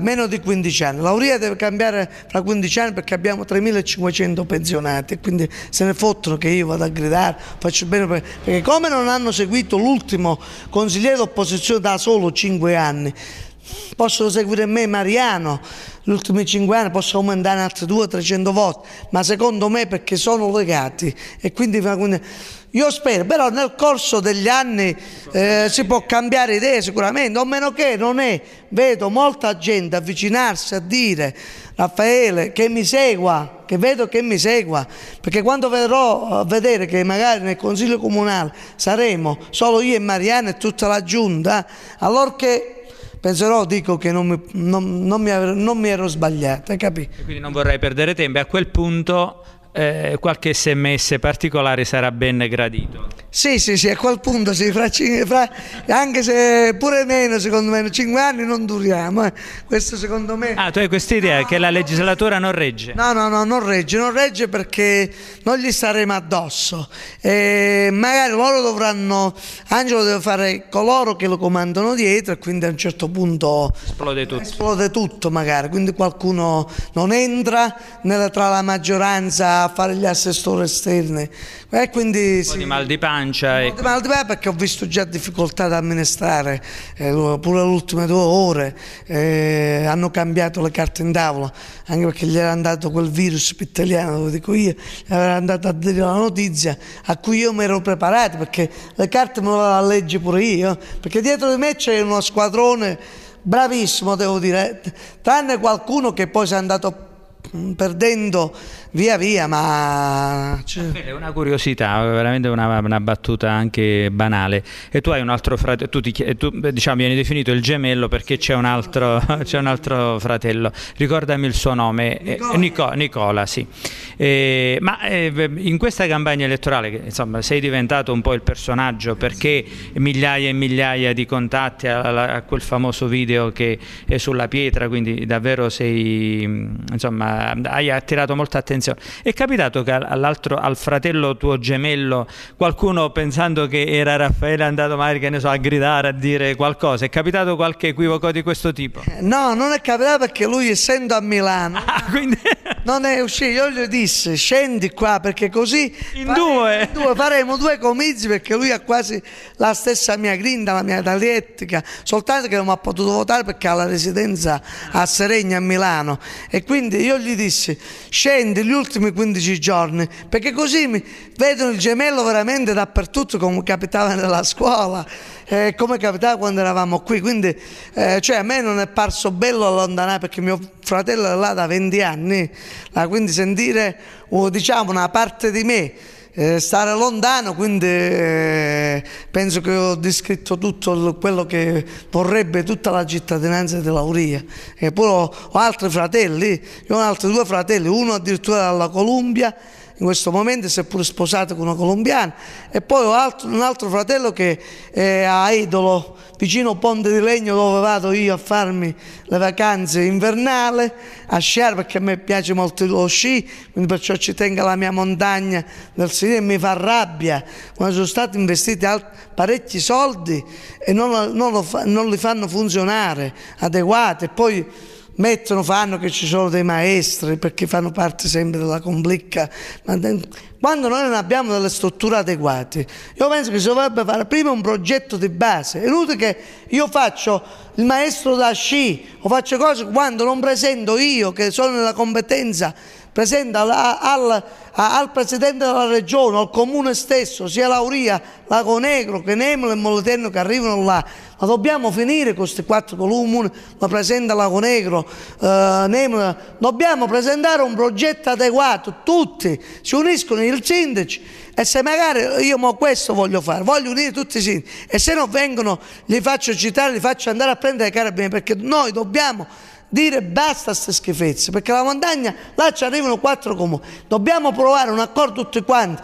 meno di 15 anni. L'Auria deve cambiare fra 15 anni perché abbiamo 3.500 pensionati, e quindi se ne fottono che io vado a gridare, faccio bene per... perché come non hanno seguito l'ultimo consigliere d'opposizione da solo 5 anni, possono seguire me Mariano gli ultimi 5 anni possono aumentare altri 200-300 voti ma secondo me perché sono legati e quindi io spero, però nel corso degli anni eh, si può cambiare idea sicuramente, a meno che non è, vedo molta gente avvicinarsi a dire Raffaele che mi segua, che vedo che mi segua, perché quando vedrò a vedere che magari nel Consiglio Comunale saremo solo io e Mariana e tutta la giunta, allora che penserò, dico che non mi, non, non mi, non mi ero sbagliata, capito? Quindi non vorrei perdere tempo, e a quel punto eh, qualche sms particolare sarà ben gradito. Sì, sì, sì, a quel punto sì, fra, fra, anche se pure meno, secondo me, 5 anni non duriamo. Eh. Questo secondo me. Ah, tu hai questa idea no, che la legislatura non regge? No, no, no, non regge, non regge perché non gli staremo addosso. E magari loro dovranno. Angelo deve fare coloro che lo comandano dietro, e quindi a un certo punto esplode tutto. Esplode tutto, magari. Quindi qualcuno non entra nella, tra la maggioranza fare gli assessori esterni. E eh, quindi, sì, di mal di pancia. E... Ecco. Di mal di pancia perché ho visto già difficoltà ad amministrare, eh, pure le ultime due ore eh, hanno cambiato le carte in tavola, anche perché gli era andato quel virus pitaliano, lo dico io, gli era andato a dire la notizia a cui io mi ero preparato perché le carte me le la legge pure io, perché dietro di me c'è uno squadrone bravissimo, devo dire, eh, tranne qualcuno che poi si è andato a Mm, perdendo via via, ma... È una curiosità, veramente una, una, battuta anche banale. E tu hai un altro fratello, tu, ti, tu diciamo, vieni definito il gemello perché c'è un, altro, *laughs* c'è un altro fratello. Ricordami il suo nome, eh, Nicola, Nico, Nicola sì. Eh, ma eh, in questa campagna elettorale, che, insomma, sei diventato un po' il personaggio perché migliaia e migliaia di contatti a, a quel famoso video che è sulla pietra, quindi davvero sei, mm, insomma, hai attirato molta attenzione. È capitato che al fratello tuo gemello qualcuno pensando che era Raffaele è andato magari che ne so, a gridare, a dire qualcosa? È capitato qualche equivoco di questo tipo? No, non è capitato perché lui essendo a Milano... *laughs* Ah, quindi non è uscito. Io gli disse scendi qua perché così in, faremo, due. in due. faremo due comizi perché lui ha quasi la stessa mia grinda, la mia dialettica. Soltanto che non ha potuto votare perché ha la residenza a Seregna a Milano. E quindi io gli dissi: scendi gli ultimi 15 giorni perché così mi vedono il gemello veramente dappertutto, come capitava nella scuola eh, come capitava quando eravamo qui, quindi eh, cioè a me non è parso bello allontanare perché mio fratello è là da 20 anni, quindi sentire diciamo, una parte di me eh, stare lontano, quindi eh, penso che ho descritto tutto quello che vorrebbe tutta la cittadinanza di Lauria. E poi ho, ho altri fratelli, io ho altri due fratelli, uno addirittura dalla Columbia in questo momento, seppur sposato con una colombiana, e poi ho altro, un altro fratello che è a Edolo, vicino Ponte di Legno, dove vado io a farmi le vacanze invernali, a sciare perché a me piace molto lo sci, quindi perciò ci tengo la mia montagna del e mi fa rabbia quando sono stati investiti parecchi soldi e non, non, lo, non li fanno funzionare adeguati. Poi mettono, fanno che ci sono dei maestri perché fanno parte sempre della complicca, quando noi non abbiamo delle strutture adeguate, io penso che si dovrebbe fare prima un progetto di base, è inutile che io faccio il maestro da sci o faccio cose quando non presento io che sono nella competenza presento al, al, Presidente della Regione, al Comune stesso, sia Lauria, Lago Negro, che Nemolo e Moliterno che arrivano là ma dobbiamo finire con questi quattro volumi, la presenta Lago Negro, eh, Dobbiamo presentare un progetto adeguato, tutti si uniscono i sindaci e se magari io mo questo voglio fare, voglio unire tutti i sindaci e se non vengono li faccio citare, li faccio andare a prendere i carabinieri perché noi dobbiamo dire basta a queste schifezze perché la montagna là ci arrivano quattro comuni dobbiamo provare un accordo tutti quanti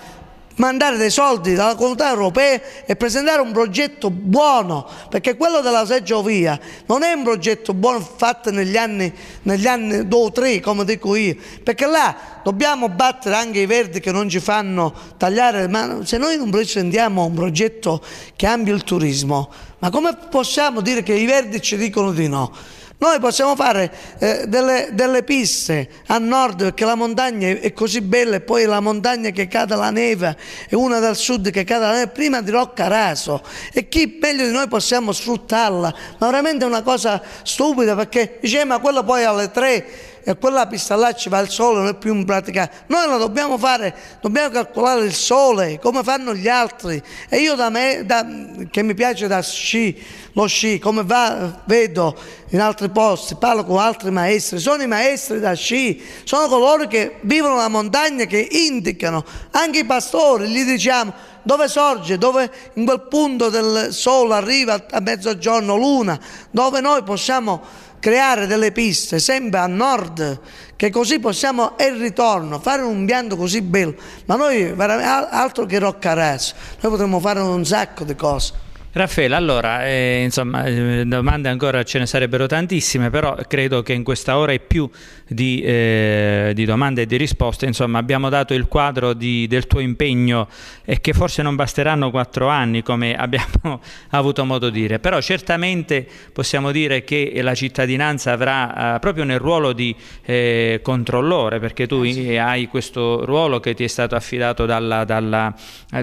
mandare dei soldi dalla comunità europea e presentare un progetto buono, perché quello della seggiovia non è un progetto buono fatto negli anni, negli anni 2 o 3, come dico io, perché là dobbiamo battere anche i verdi che non ci fanno tagliare, ma se noi non presentiamo un progetto che ampia il turismo, ma come possiamo dire che i verdi ci dicono di no? Noi possiamo fare eh, delle, delle, piste a nord perché la montagna è così bella e poi la montagna che cade la neve e una dal sud che cade la neve prima di Roccaraso e chi meglio di noi possiamo sfruttarla, ma veramente è una cosa stupida perché dice eh, ma quello poi alle tre e quella pista là ci va il sole, non è più in pratica. Noi la dobbiamo fare, dobbiamo calcolare il sole, come fanno gli altri. E io da me, da, che mi piace da sci, lo sci, come va, vedo in altri posti, parlo con altri maestri, sono i maestri da sci, sono coloro che vivono la montagna, che indicano, anche i pastori, gli diciamo dove sorge, dove in quel punto del sole arriva a mezzogiorno l'una, dove noi possiamo creare delle piste sempre a nord che così possiamo il ritorno fare un impianto così bello ma noi altro che Roccarazzo noi potremmo fare un sacco di cose Raffaele, allora, eh, insomma, eh, domande ancora ce ne sarebbero tantissime, però credo che in questa ora e più di, eh, di domande e di risposte, insomma, abbiamo dato il quadro di, del tuo impegno e che forse non basteranno quattro anni, come *laughs* abbiamo avuto modo di dire, però certamente possiamo dire che la cittadinanza avrà eh, proprio nel ruolo di eh, controllore, perché tu hai questo ruolo che ti è stato affidato dalla, dalla,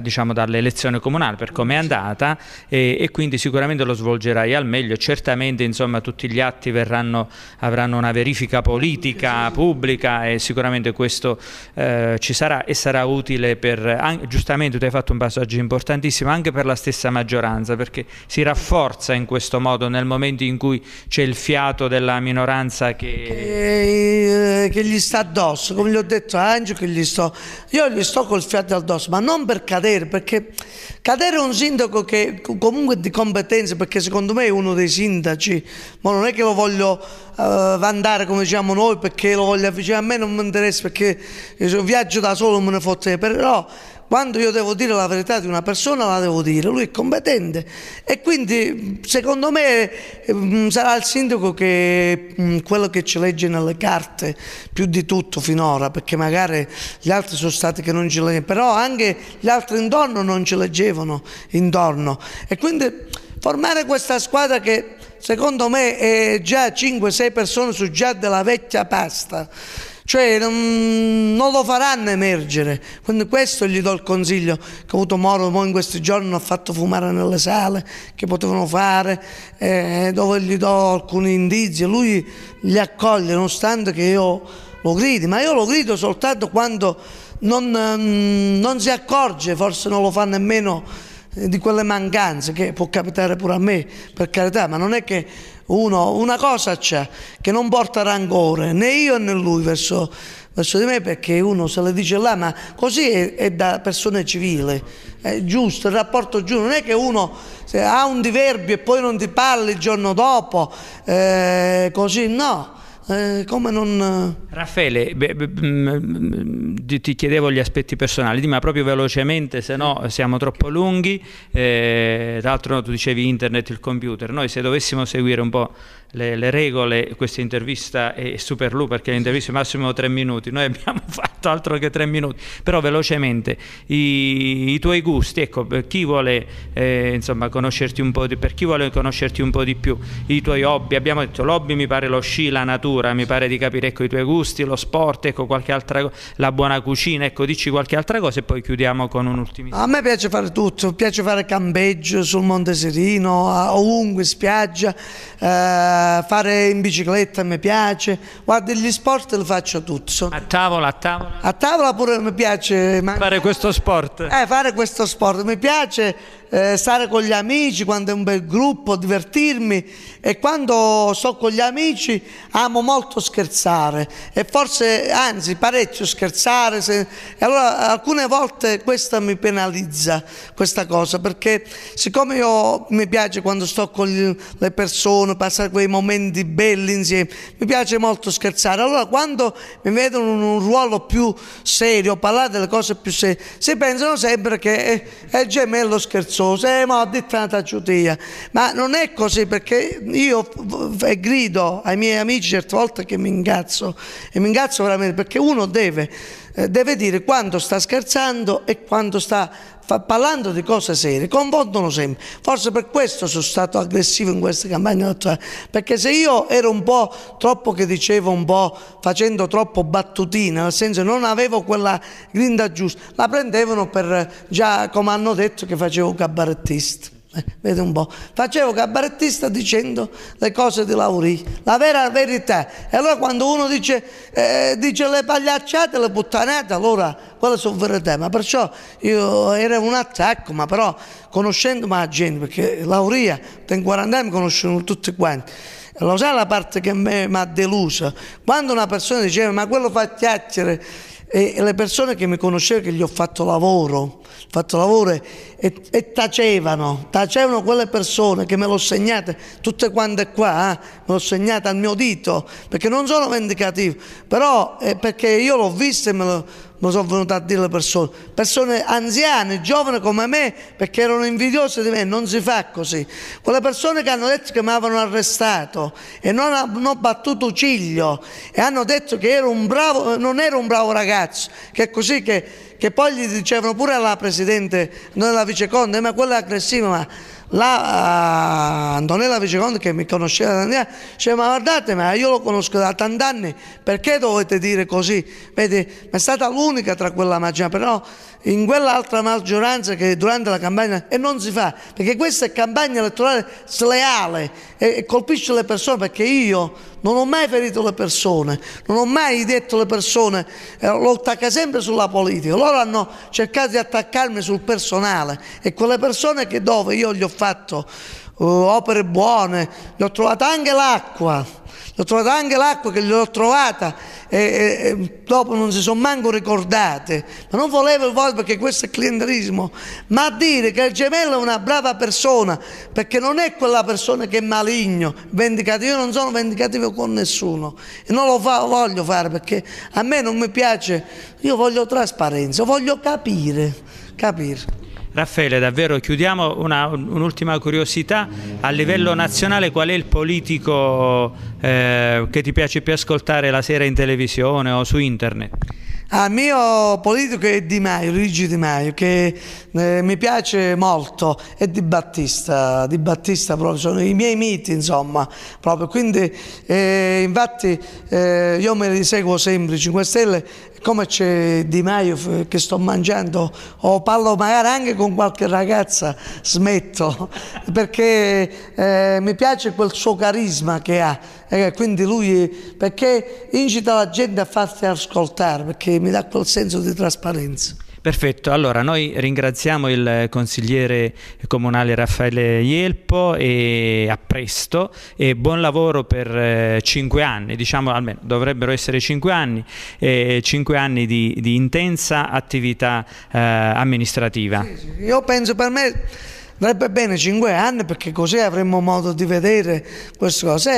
diciamo, dall'elezione comunale, per mm, come è andata. E e, quindi sicuramente lo svolgerai al meglio. Certamente insomma, tutti gli atti verranno, avranno una verifica politica, pubblica e sicuramente questo eh, ci sarà e sarà utile per, anche, giustamente tu hai fatto un passaggio importantissimo anche per la stessa maggioranza perché si rafforza in questo modo nel momento in cui c'è il fiato della minoranza che... Che, eh, che gli sta addosso, come gli ho detto a Angelo che gli sto, io gli sto col fiato addosso, ma non per cadere, perché cadere è un sindaco che... Con comunque di competenze perché secondo me è uno dei sindaci, ma non è che lo voglio uh, vandare come diciamo noi perché lo voglio avvicinare, a me non mi interessa perché eh, viaggio da solo non me ne fotte, però quando io devo dire la verità di una persona la devo dire, lui è competente e quindi secondo me mm, sarà il sindaco che mm, quello che ci legge nelle carte più di tutto finora, perché magari gli altri sono stati che non ci leggevano, però anche gli altri intorno non ci leggevano intorno e quindi formare questa squadra che secondo me è già 5-6 persone su già della vecchia pasta cioè non, non lo faranno emergere. Quindi questo gli do il consiglio che ha avuto Moro in questi giorni, ha fatto fumare nelle sale che potevano fare, eh, dove gli do alcuni indizi. Lui li accoglie nonostante che io lo gridi, ma io lo grido soltanto quando non, non si accorge, forse non lo fa nemmeno eh, di quelle mancanze che può capitare pure a me, per carità, ma non è che uno, una cosa c'è che non porta rancore né io né lui verso, verso di me perché uno se le dice là, ma così è, è da persone civile, è giusto, il rapporto giusto, non è che uno ha un diverbio e poi non ti parli il giorno dopo, eh, così no eh, come non... Eh, Raffaele, be, be, be, mm, mm, ti chiedevo gli aspetti personali, dimmi proprio velocemente, se no siamo troppo lunghi, eh, tra l'altro no, tu dicevi internet, il computer, noi se dovessimo seguire un po' le, le, regole, questa intervista è super lu perché l'intervista è massimo tre minuti, noi *laughs* abbiamo fatto altro che tre minuti, però velocemente i, i tuoi gusti, ecco, per chi vuole eh, insomma, conoscerti un po' di, per chi vuole conoscerti un po' di più, i tuoi hobby, abbiamo detto l'hobby mi pare lo sci, la natura, mi pare di capire ecco, i tuoi gusti, lo sport, ecco, qualche altra la buona cucina, ecco, dici qualche altra cosa e poi chiudiamo con un A me piace fare tutto, piace fare campeggio sul Monte Serino, ovunque, spiaggia. Eh eh, fare in bicicletta mi piace, guarda gli sport li faccio tutti. So. A tavola, a tavola. A tavola pure mi piace. Fare questo sport. Eh, fare questo sport, mi piace eh, stare con gli amici quando è un bel gruppo, divertirmi e quando sto con gli amici amo molto scherzare e forse anzi parecchio scherzare se... e allora alcune volte questa mi penalizza questa cosa perché siccome io mi piace quando sto con gli, le persone passare quei momenti belli insieme mi piace molto scherzare allora quando mi vedono in un ruolo più serio parlare delle cose più serie si pensano sempre che è, è gemello scherzoso Osemo ha dettato a Giudea, ma non è così perché io grido ai miei amici certe volte che mi ingazzo e mi ingazzo veramente perché uno deve eh, deve dire quando sta scherzando e quando sta parlando di cose serie, confondono sempre. Forse per questo sono stato aggressivo in questa campagna. elettorali, perché se io ero un po' troppo che dicevo, un po' facendo troppo battutina, nel senso non avevo quella grinda giusta, la prendevano per già come hanno detto che facevo cabarettista. Eh, vedi un po', facevo cabarettista dicendo le cose di Lauri, la vera verità. E allora quando uno dice, eh, dice le pagliacciate, le puttanate, allora quelle sono verità. Ma perciò io era un attacco, ma però conoscendo la gente, perché Lauria, in 40 anni, mi conoscono tutti quanti. Lo sai la parte che mi ha deluso? Quando una persona diceva ma quello fa chiacchiere, e le persone che mi conoscevano, che gli ho fatto lavoro, fatto lavoro e, e, tacevano, tacevano quelle persone che me lo segnate, tutte quante qua, eh, me lo segnate al mio dito, perché non sono vendicativo, però è perché io l'ho visto e me lo mi sono venuto a dire le persone, persone anziane, giovani come me, perché erano invidiose di me, non si fa così. Quelle persone che hanno detto che mi avevano arrestato e non hanno battuto ciglio e hanno detto che ero un bravo, non ero un bravo ragazzo, che è così che, che poi gli dicevano pure alla Presidente, non alla Viceconte, ma quella aggressiva, ma la eh, Antonella Viceconte che mi conosceva da anni dice ma guardate ma io lo conosco da tanti anni perché dovete dire così vedi ma è stata l'unica tra quella maggioranza però in quell'altra maggioranza che durante la campagna e non si fa perché questa è campagna elettorale sleale e, e colpisce le persone perché io non ho mai ferito le persone non ho mai detto le persone eh, lo attacca sempre sulla politica loro hanno cercato di attaccarmi sul personale e quelle persone che dove io gli ho fatto uh, opere buone gli ho trovato anche l'acqua ho trovato anche l'acqua che l'ho trovata e, e, e, dopo non si sono manco ricordate. Ma non volevo il voi perché questo è clientelismo, ma dire che il gemello è una brava persona perché non è quella persona che è maligno, vendicativo. Io non sono vendicativo con nessuno e non lo fa, voglio fare perché a me non mi piace. Io voglio trasparenza, voglio capire, capire. Raffaele, davvero chiudiamo un'ultima curiosità. A livello nazionale qual è il politico eh, che ti piace più ascoltare la sera in televisione o su internet? Ah, mio politico è Di Maio, Luigi Di Maio, che eh, mi piace molto, e Di Battista, Di Battista proprio, sono i miei miti insomma, proprio. quindi eh, infatti eh, io me li seguo sempre, 5 Stelle, come c'è Di Maio che sto mangiando o parlo magari anche con qualche ragazza, smetto, *laughs* perché eh, mi piace quel suo carisma che ha, e quindi lui perché incita la gente a farsi ascoltare perché mi dà quel senso di trasparenza. Perfetto, allora noi ringraziamo il consigliere comunale Raffaele Ielpo e a presto e buon lavoro per eh, cinque anni, diciamo almeno dovrebbero essere cinque anni, eh, cinque anni di, di intensa attività eh, amministrativa. Sì, sì. Io penso per me andrebbe bene 5 anni perché così avremmo modo di vedere queste cose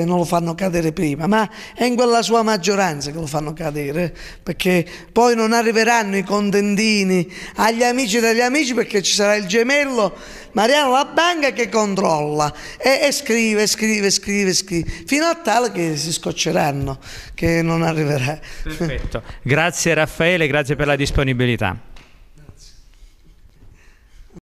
e non lo fanno cadere prima, ma è in quella sua maggioranza che lo fanno cadere, perché poi non arriveranno i contentini agli amici degli amici perché ci sarà il gemello Mariano La Banca che controlla e, e scrive, scrive, scrive, scrive, fino a tale che si scocceranno, che non arriverà. Perfetto, grazie Raffaele, grazie per la disponibilità.